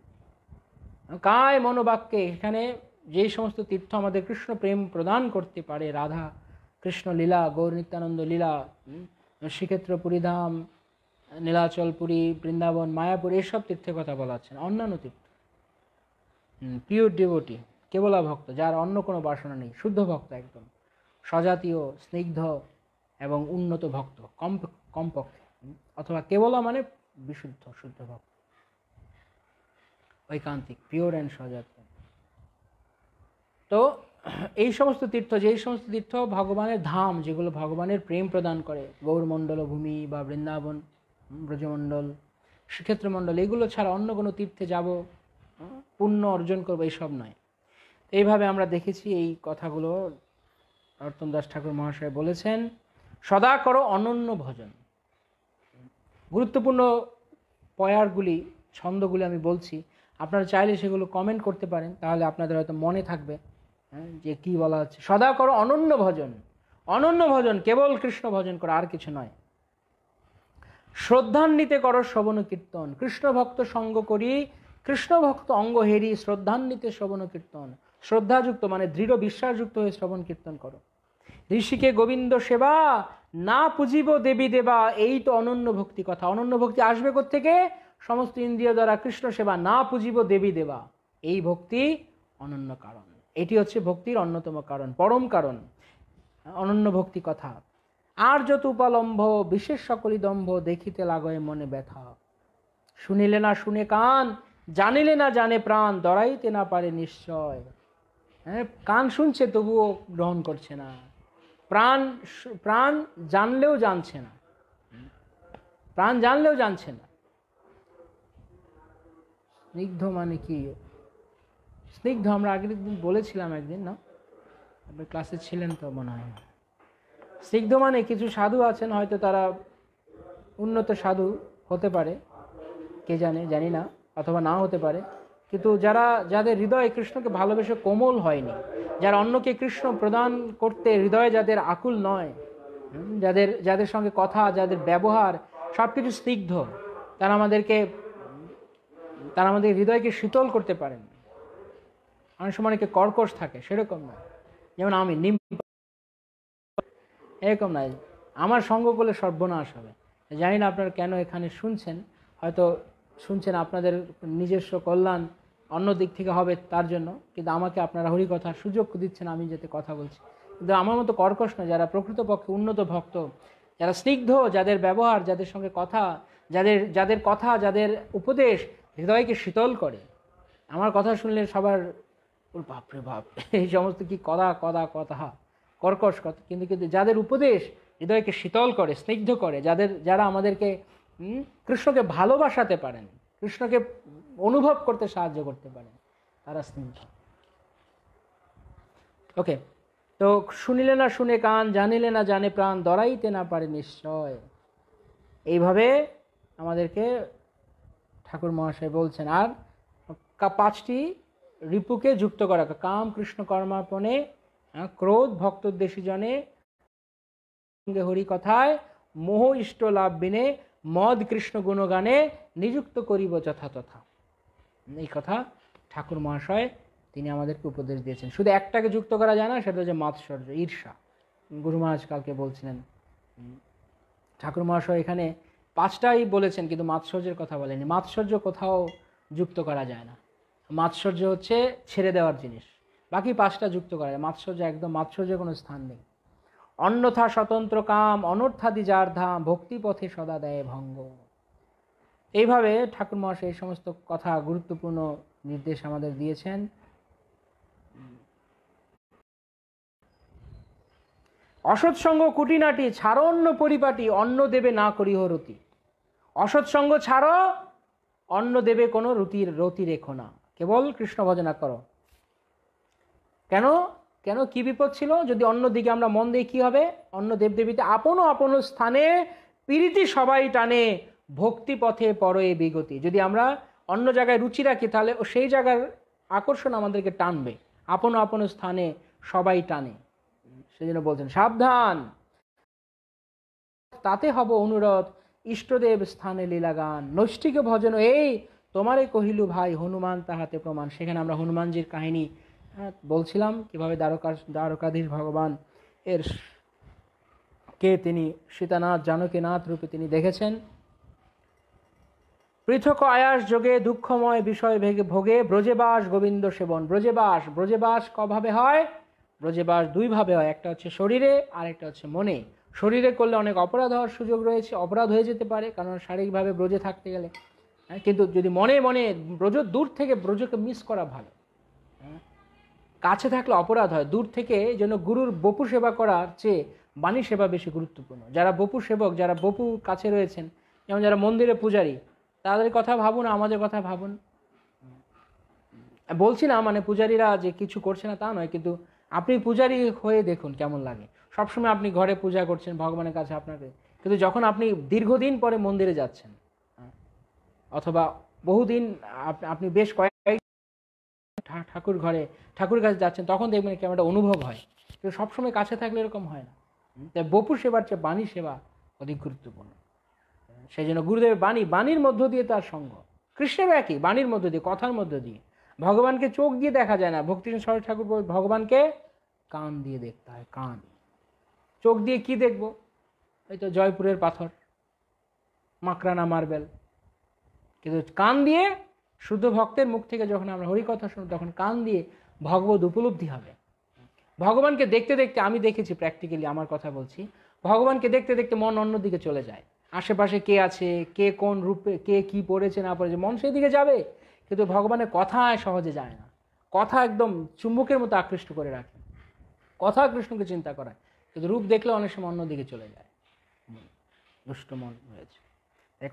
কায় মনোবাক্যে এখানে যে সমস্ত তীর্থ আমাদের কৃষ্ণ প্রেম প্রদান করতে পারে রাধা কৃষ্ণ লীলা গৌর নিত্যানন্দ লীলা শ্রীক্ষেত্র পুরীধাম নীলাচল পুরী বৃন্দাবন মায়াপুর এসব তীর্থের কথা বলা হচ্ছে অন্যান্য তীর্থ পিওর ডিভোটি কেবলা ভক্ত যার অন্য কোনো বাসনা নেই শুদ্ধ ভক্ত একদম স্বজাতীয় স্নিগ্ধ এবং উন্নত ভক্ত কম কমপক্ষে অথবা কেবলা মানে বিশুদ্ধ শুদ্ধ ভক্ত ঐকান্তিক পিওর অ্যান্ড সজাত তো এই সমস্ত তীর্থ যেই সমস্ত তীর্থ ভগবানের ধাম যেগুলো ভগবানের প্রেম প্রদান করে গৌরমণ্ডল ভূমি বা বৃন্দাবন ব্রজমণ্ডল শ্রীক্ষেত্রমণ্ডল এগুলো ছাড়া অন্য কোনো তীর্থে যাব পুণ্য অর্জন করবো এইসব নয় এইভাবে আমরা দেখেছি এই কথাগুলো নরোত্তম দাস ঠাকুর মহাশয় বলেছেন সদা করো অনন্য ভজন গুরুত্বপূর্ণ পয়ারগুলি ছন্দগুলি আমি বলছি আপনারা চাইলে সেগুলো কমেন্ট করতে পারেন তাহলে আপনাদের হয়তো মনে থাকবে হ্যাঁ, যে কি বলা হচ্ছে সদা করো অনন্য ভজন অনন্য ভজন কেবল কৃষ্ণ ভজন করো আর কিছু নয় শ্রদ্ধান্বিতে করো শ্রবণ কীর্তন কৃষ্ণ ভক্ত সঙ্গ করি কৃষ্ণ ভক্ত অঙ্গ হেরি শ্রদ্ধান্বিতে শ্রবণ কীর্তন শ্রদ্ধাযুক্ত মানে দৃঢ় বিশ্বাসযুক্ত হয়ে শ্রবণ কীর্তন করো ঋষিকে গোবিন্দ সেবা না পুজিব দেবী দেবা এই তো অনন্য ভক্তি কথা অনন্য ভক্তি আসবে থেকে সমস্ত ইন্দ্রিয় দ্বারা কৃষ্ণ সেবা না পুজিব দেবী দেবা এই ভক্তি অনন্য কারণ এটি হচ্ছে ভক্তির অন্যতম কারণ পরম কারণ অনন্য ভক্তি কথা আর যত উপলম্ব বিশেষ সকলি দম্ভ দেখিতে লাগয়ে মনে ব্যথা শুনিলে না শুনে কান জানিলে না জানে প্রাণ দড়াইতে না পারে নিশ্চয় হ্যাঁ কান শুনছে তবুও গ্রহণ করছে না প্রাণ প্রাণ জানলেও জানছে না প্রাণ জানলেও জানছে না স্নিগ্ধ মানে কি স্নিগ্ধ আমরা আগের দিন বলেছিলাম একদিন না আপনি ক্লাসে ছিলেন তো মনে হয় স্নিগ্ধ মানে কিছু সাধু আছেন হয়তো তারা উন্নত সাধু হতে পারে কে জানে জানি না অথবা না হতে পারে কিন্তু যারা যাদের হৃদয়ে কৃষ্ণকে ভালোবেসে কোমল হয়নি যারা অন্যকে কৃষ্ণ প্রদান করতে হৃদয়ে যাদের আকুল নয় যাদের যাদের সঙ্গে কথা যাদের ব্যবহার সব কিছু স্নিগ্ধ তারা আমাদেরকে তারা আমাদের হৃদয়কে শীতল করতে পারেন অনেক সময় অনেকে কর্কশ থাকে সেরকম না যেমন আমি নিম এরকম নয় আমার সঙ্গ করলে সর্বনাশ হবে জানি না আপনারা কেন এখানে শুনছেন হয়তো শুনছেন আপনাদের নিজস্ব কল্যাণ অন্য দিক থেকে হবে তার জন্য কিন্তু আমাকে আপনারা হরি কথা সুযোগ দিচ্ছেন আমি যাতে কথা বলছি কিন্তু আমার মতো কর্কশ না যারা প্রকৃতপক্ষে উন্নত ভক্ত যারা স্নিগ্ধ যাদের ব্যবহার যাদের সঙ্গে কথা যাদের যাদের কথা যাদের উপদেশ হৃদয়কে শীতল করে আমার কথা শুনলে সবার বাপরে বাপ এই সমস্ত কি কদা কদা কথা কর্কশ কথা কিন্তু কিন্তু যাদের উপদেশ হৃদয়কে শীতল করে স্নিগ্ধ করে যাদের যারা আমাদেরকে কৃষ্ণকে ভালোবাসাতে পারেন কৃষ্ণকে অনুভব করতে সাহায্য করতে পারেন তারা স্নিগ্ধ ওকে তো শুনিলে না শুনে কান জানিলে না জানে প্রাণ দড়াইতে না পারে নিশ্চয় এইভাবে আমাদেরকে ঠাকুর মহাশয় বলছেন আর পাঁচটি রিপুকে যুক্ত করা কাম কৃষ্ণ কর্মাপণে ক্রোধ ভক্ত জনে হরি কথায় মোহ ইষ্ট লাভ বিনে মদ কৃষ্ণ গুণগানে নিযুক্ত করিব তথা এই কথা ঠাকুর মহাশয় তিনি আমাদেরকে উপদেশ দিয়েছেন শুধু একটাকে যুক্ত করা যায় না সেটা হচ্ছে মাৎসর্য ঈর্ষা গুরু মহারাজ কালকে বলছিলেন ঠাকুর মহাশয় এখানে পাঁচটাই বলেছেন কিন্তু মাৎসর্যের কথা বলেনি মাৎসর্য কোথাও যুক্ত করা যায় না মাৎসর্য হচ্ছে ছেড়ে দেওয়ার জিনিস বাকি পাঁচটা যুক্ত করা যায় মাৎসর্য একদম মাৎসর্যের কোনো স্থান নেই অন্যথা স্বতন্ত্র কাম অনর্থাদি যার ধাম ভক্তিপথে সদা দেয় ভঙ্গ এইভাবে ঠাকুর মহাশয় এই সমস্ত কথা গুরুত্বপূর্ণ নির্দেশ আমাদের দিয়েছেন অসৎসঙ্গ কুটিনাটি ছাড়ো অন্য পরিপাটি অন্ন দেবে না করিহ রতি অসৎসঙ্গ ছাড়ো অন্ন দেবে কোনো রুতির রতি রেখো না কেবল কৃষ্ণ ভজনা করো কেন কেন কি বিপদ ছিল যদি অন্য দিকে আমরা মন দিই কী হবে অন্য দেবদেবীতে আপন আপন স্থানে পীড়িতি সবাই টানে ভক্তি পথে পরয়ে বিগতি যদি আমরা অন্য জায়গায় রুচি রাখি তাহলে ও সেই জায়গার আকর্ষণ আমাদেরকে টানবে আপন আপন স্থানে সবাই টানে সেজন্য বলছেন সাবধান তাতে হব অনুরোধ ইষ্টদেব স্থানে লীলাগান নৈষ্টিক ভজন এই তোমারে কহিলু ভাই হনুমান তাহাতে প্রমাণ সেখানে আমরা হনুমানজির কাহিনী হ্যাঁ বলছিলাম কীভাবে দ্বারকা দ্বারকাধীশ ভগবান এর কে তিনি সীতানাথ জানকীনাথ রূপে তিনি দেখেছেন পৃথক আয়াস যোগে দুঃখময় বিষয় ভেগে ভোগে ব্রজেবাস গোবিন্দ সেবন ব্রজেবাস ব্রজেবাস কভাবে হয় ব্রজেবাস দুইভাবে হয় একটা হচ্ছে শরীরে আর একটা হচ্ছে মনে শরীরে করলে অনেক অপরাধ হওয়ার সুযোগ রয়েছে অপরাধ হয়ে যেতে পারে কারণ শারীরিকভাবে ব্রজে থাকতে গেলে হ্যাঁ, কিন্তু যদি মনে মনে ব্রজ দূর থেকে ব্রজকে মিস করা ভালো কাছে থাকলে অপরাধ হয় দূর থেকে যেন গুরুর বপু সেবা করার চেয়ে বাণী সেবা বেশি গুরুত্বপূর্ণ যারা বপু সেবক যারা বপু কাছে রয়েছেন যেমন যারা মন্দিরে পূজারি তাদের কথা ভাবুন আমাদের কথা ভাবুন বলছি না মানে পূজারীরা যে কিছু করছে না তা নয় কিন্তু আপনি পূজারি হয়ে দেখুন কেমন লাগে সবসময় আপনি ঘরে পূজা করছেন ভগবানের কাছে আপনাকে কিন্তু যখন আপনি দীর্ঘদিন পরে মন্দিরে যাচ্ছেন অথবা বহুদিন আপনি বেশ কয়েক ঠাকুর ঘরে ঠাকুর কাছে যাচ্ছেন তখন দেখবেন কেমন একটা অনুভব হয় কিন্তু সবসময় কাছে থাকলে এরকম হয় না তাই বপু সেবার চেয়ে বাণী সেবা অধিক গুরুত্বপূর্ণ সেই জন্য গুরুদেবের বাণী বাণীর মধ্য দিয়ে তার সঙ্গ কৃষ্ণের একই বাণীর মধ্য দিয়ে কথার মধ্য দিয়ে ভগবানকে চোখ দিয়ে দেখা যায় না ভক্তি সরস ঠাকুর ভগবানকে কান দিয়ে দেখতে হয় কান চোখ দিয়ে কি দেখব ওই তো জয়পুরের পাথর মাকরানা মার্বেল কিন্তু কান দিয়ে শুদ্ধ ভক্তের মুখ থেকে যখন আমরা হরিকথা শুনব তখন কান দিয়ে ভগবত উপলব্ধি হবে ভগবানকে দেখতে দেখতে আমি দেখেছি প্র্যাকটিক্যালি আমার কথা বলছি ভগবানকে দেখতে দেখতে মন অন্যদিকে চলে যায় আশেপাশে কে আছে কে কোন রূপে কে কি পড়েছে না পড়েছে মন সেই দিকে যাবে কিন্তু ভগবানের কথায় সহজে যায় না কথা একদম চুম্বকের মতো আকৃষ্ট করে রাখে কথা কৃষ্ণকে চিন্তা করায় কিন্তু রূপ দেখলে অনেক সময় অন্যদিকে চলে যায় দুষ্ট মন হয়েছে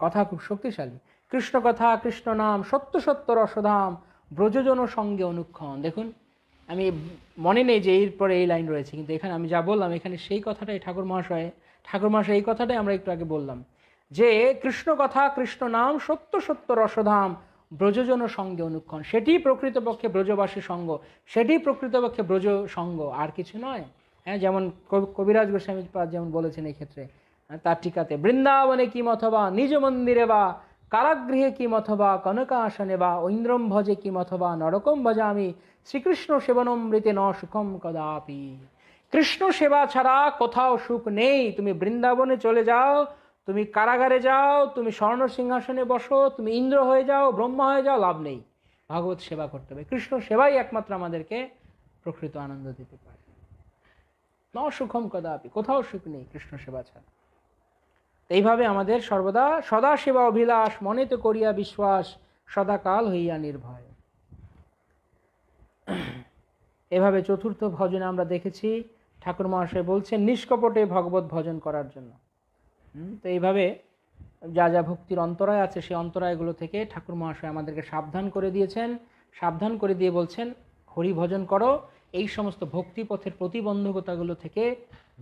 কথা খুব শক্তিশালী কৃষ্ণকথা কৃষ্ণনাম সত্য সত্য রসধাম ব্রজজন সঙ্গে অনুক্ষণ দেখুন আমি মনে নেই যে এরপরে এই লাইন রয়েছে কিন্তু এখানে আমি যা বললাম এখানে সেই কথাটাই ঠাকুর মহাশয় ঠাকুর মহাশয় এই কথাটাই আমরা একটু আগে বললাম যে কৃষ্ণ কথা কৃষ্ণ নাম সত্য সত্য রসধাম ব্রজজন সঙ্গে অনুক্ষণ সেটি প্রকৃতপক্ষে ব্রজবাসী সঙ্গ সেটি প্রকৃতপক্ষে ব্রজ সঙ্গ আর কিছু নয় হ্যাঁ যেমন কবিরাজ গোস্বামী যেমন বলেছেন এই ক্ষেত্রে তার টিকাতে বৃন্দাবনে কি অথবা নিজ মন্দিরে বা কারাগৃহে কিম অথবা কনকাসনে বা ঐন্দ্রম ভজে কিম অথবা নরকম ভজামি শ্রীকৃষ্ণ সেবনমৃতে ন সুখম কদাপি কৃষ্ণ সেবা ছাড়া কোথাও সুখ নেই তুমি বৃন্দাবনে চলে যাও তুমি কারাগারে যাও তুমি স্বর্ণ সিংহাসনে বসো তুমি ইন্দ্র হয়ে যাও ব্রহ্মা হয়ে যাও লাভ নেই ভাগবত সেবা করতে হবে কৃষ্ণ সেবাই একমাত্র আমাদেরকে প্রকৃত আনন্দ দিতে পারে ন সুখম কদাপি কোথাও সুখ নেই কৃষ্ণ সেবা ছাড়া এইভাবে আমাদের সর্বদা সদা সেবা অভিলাষ তো করিয়া বিশ্বাস সদাকাল হইয়া নির্ভয় এভাবে চতুর্থ ভজনে আমরা দেখেছি ঠাকুর মহাশয় বলছেন নিষ্কপটে ভগবত ভজন করার জন্য তো এইভাবে যা যা ভক্তির অন্তরায় আছে সেই অন্তরায়গুলো থেকে ঠাকুর মহাশয় আমাদেরকে সাবধান করে দিয়েছেন সাবধান করে দিয়ে বলছেন হরি ভজন করো এই সমস্ত ভক্তিপথের প্রতিবন্ধকতাগুলো থেকে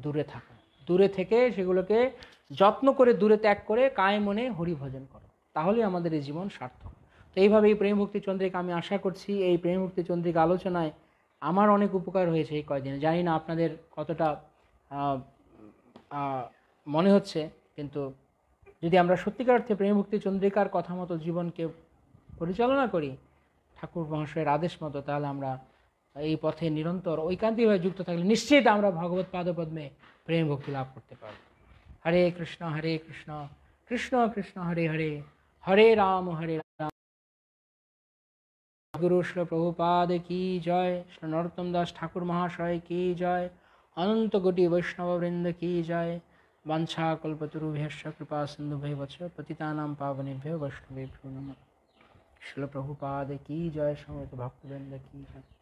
দূরে থাকো দূরে থেকে সেগুলোকে যত্ন করে দূরে ত্যাগ করে কায়ে মনে হরিভজন করো তাহলে আমাদের এই জীবন সার্থক তো এইভাবে এই প্রেমভক্তি চন্দ্রিকা আমি আশা করছি এই প্রেমভক্তি চন্দ্রিকা আলোচনায় আমার অনেক উপকার হয়েছে এই কয়দিনে জানি না আপনাদের কতটা মনে হচ্ছে কিন্তু যদি আমরা সত্যিকার অর্থে প্রেমভক্তি চন্দ্রিকার কথা মতো জীবনকে পরিচালনা করি ঠাকুর মহাশয়ের আদেশ মতো তাহলে আমরা এই পথে নিরন্তর ঐকান্তিকভাবে যুক্ত থাকলে নিশ্চিত আমরা ভগবত পাদপদ্মে প্রেম ভক্তি লাভ করতে পারবো হরে কৃষ্ণ হরে কৃষ্ণ কৃষ্ণ কৃষ্ণ হরে হরে হরে রাম হরে রাম গুরু শ্রী প্রভুপাদ কি জয় শ্রী নরোত্তম দাস ঠাকুর মহাশয় কি জয় অনন্ত কোটি বৈষ্ণববৃন্দ কি জয় বাঞ্ছা কল্পতরুভ্যশ্য কৃপা সিন্ধুভ্যচ পতিতানাম পাবনেভ্য বৈষ্ণবেভ্যো নম শ্রীল প্রভুপাদ কি জয় সমত ভক্তবৃন্দ কি জয়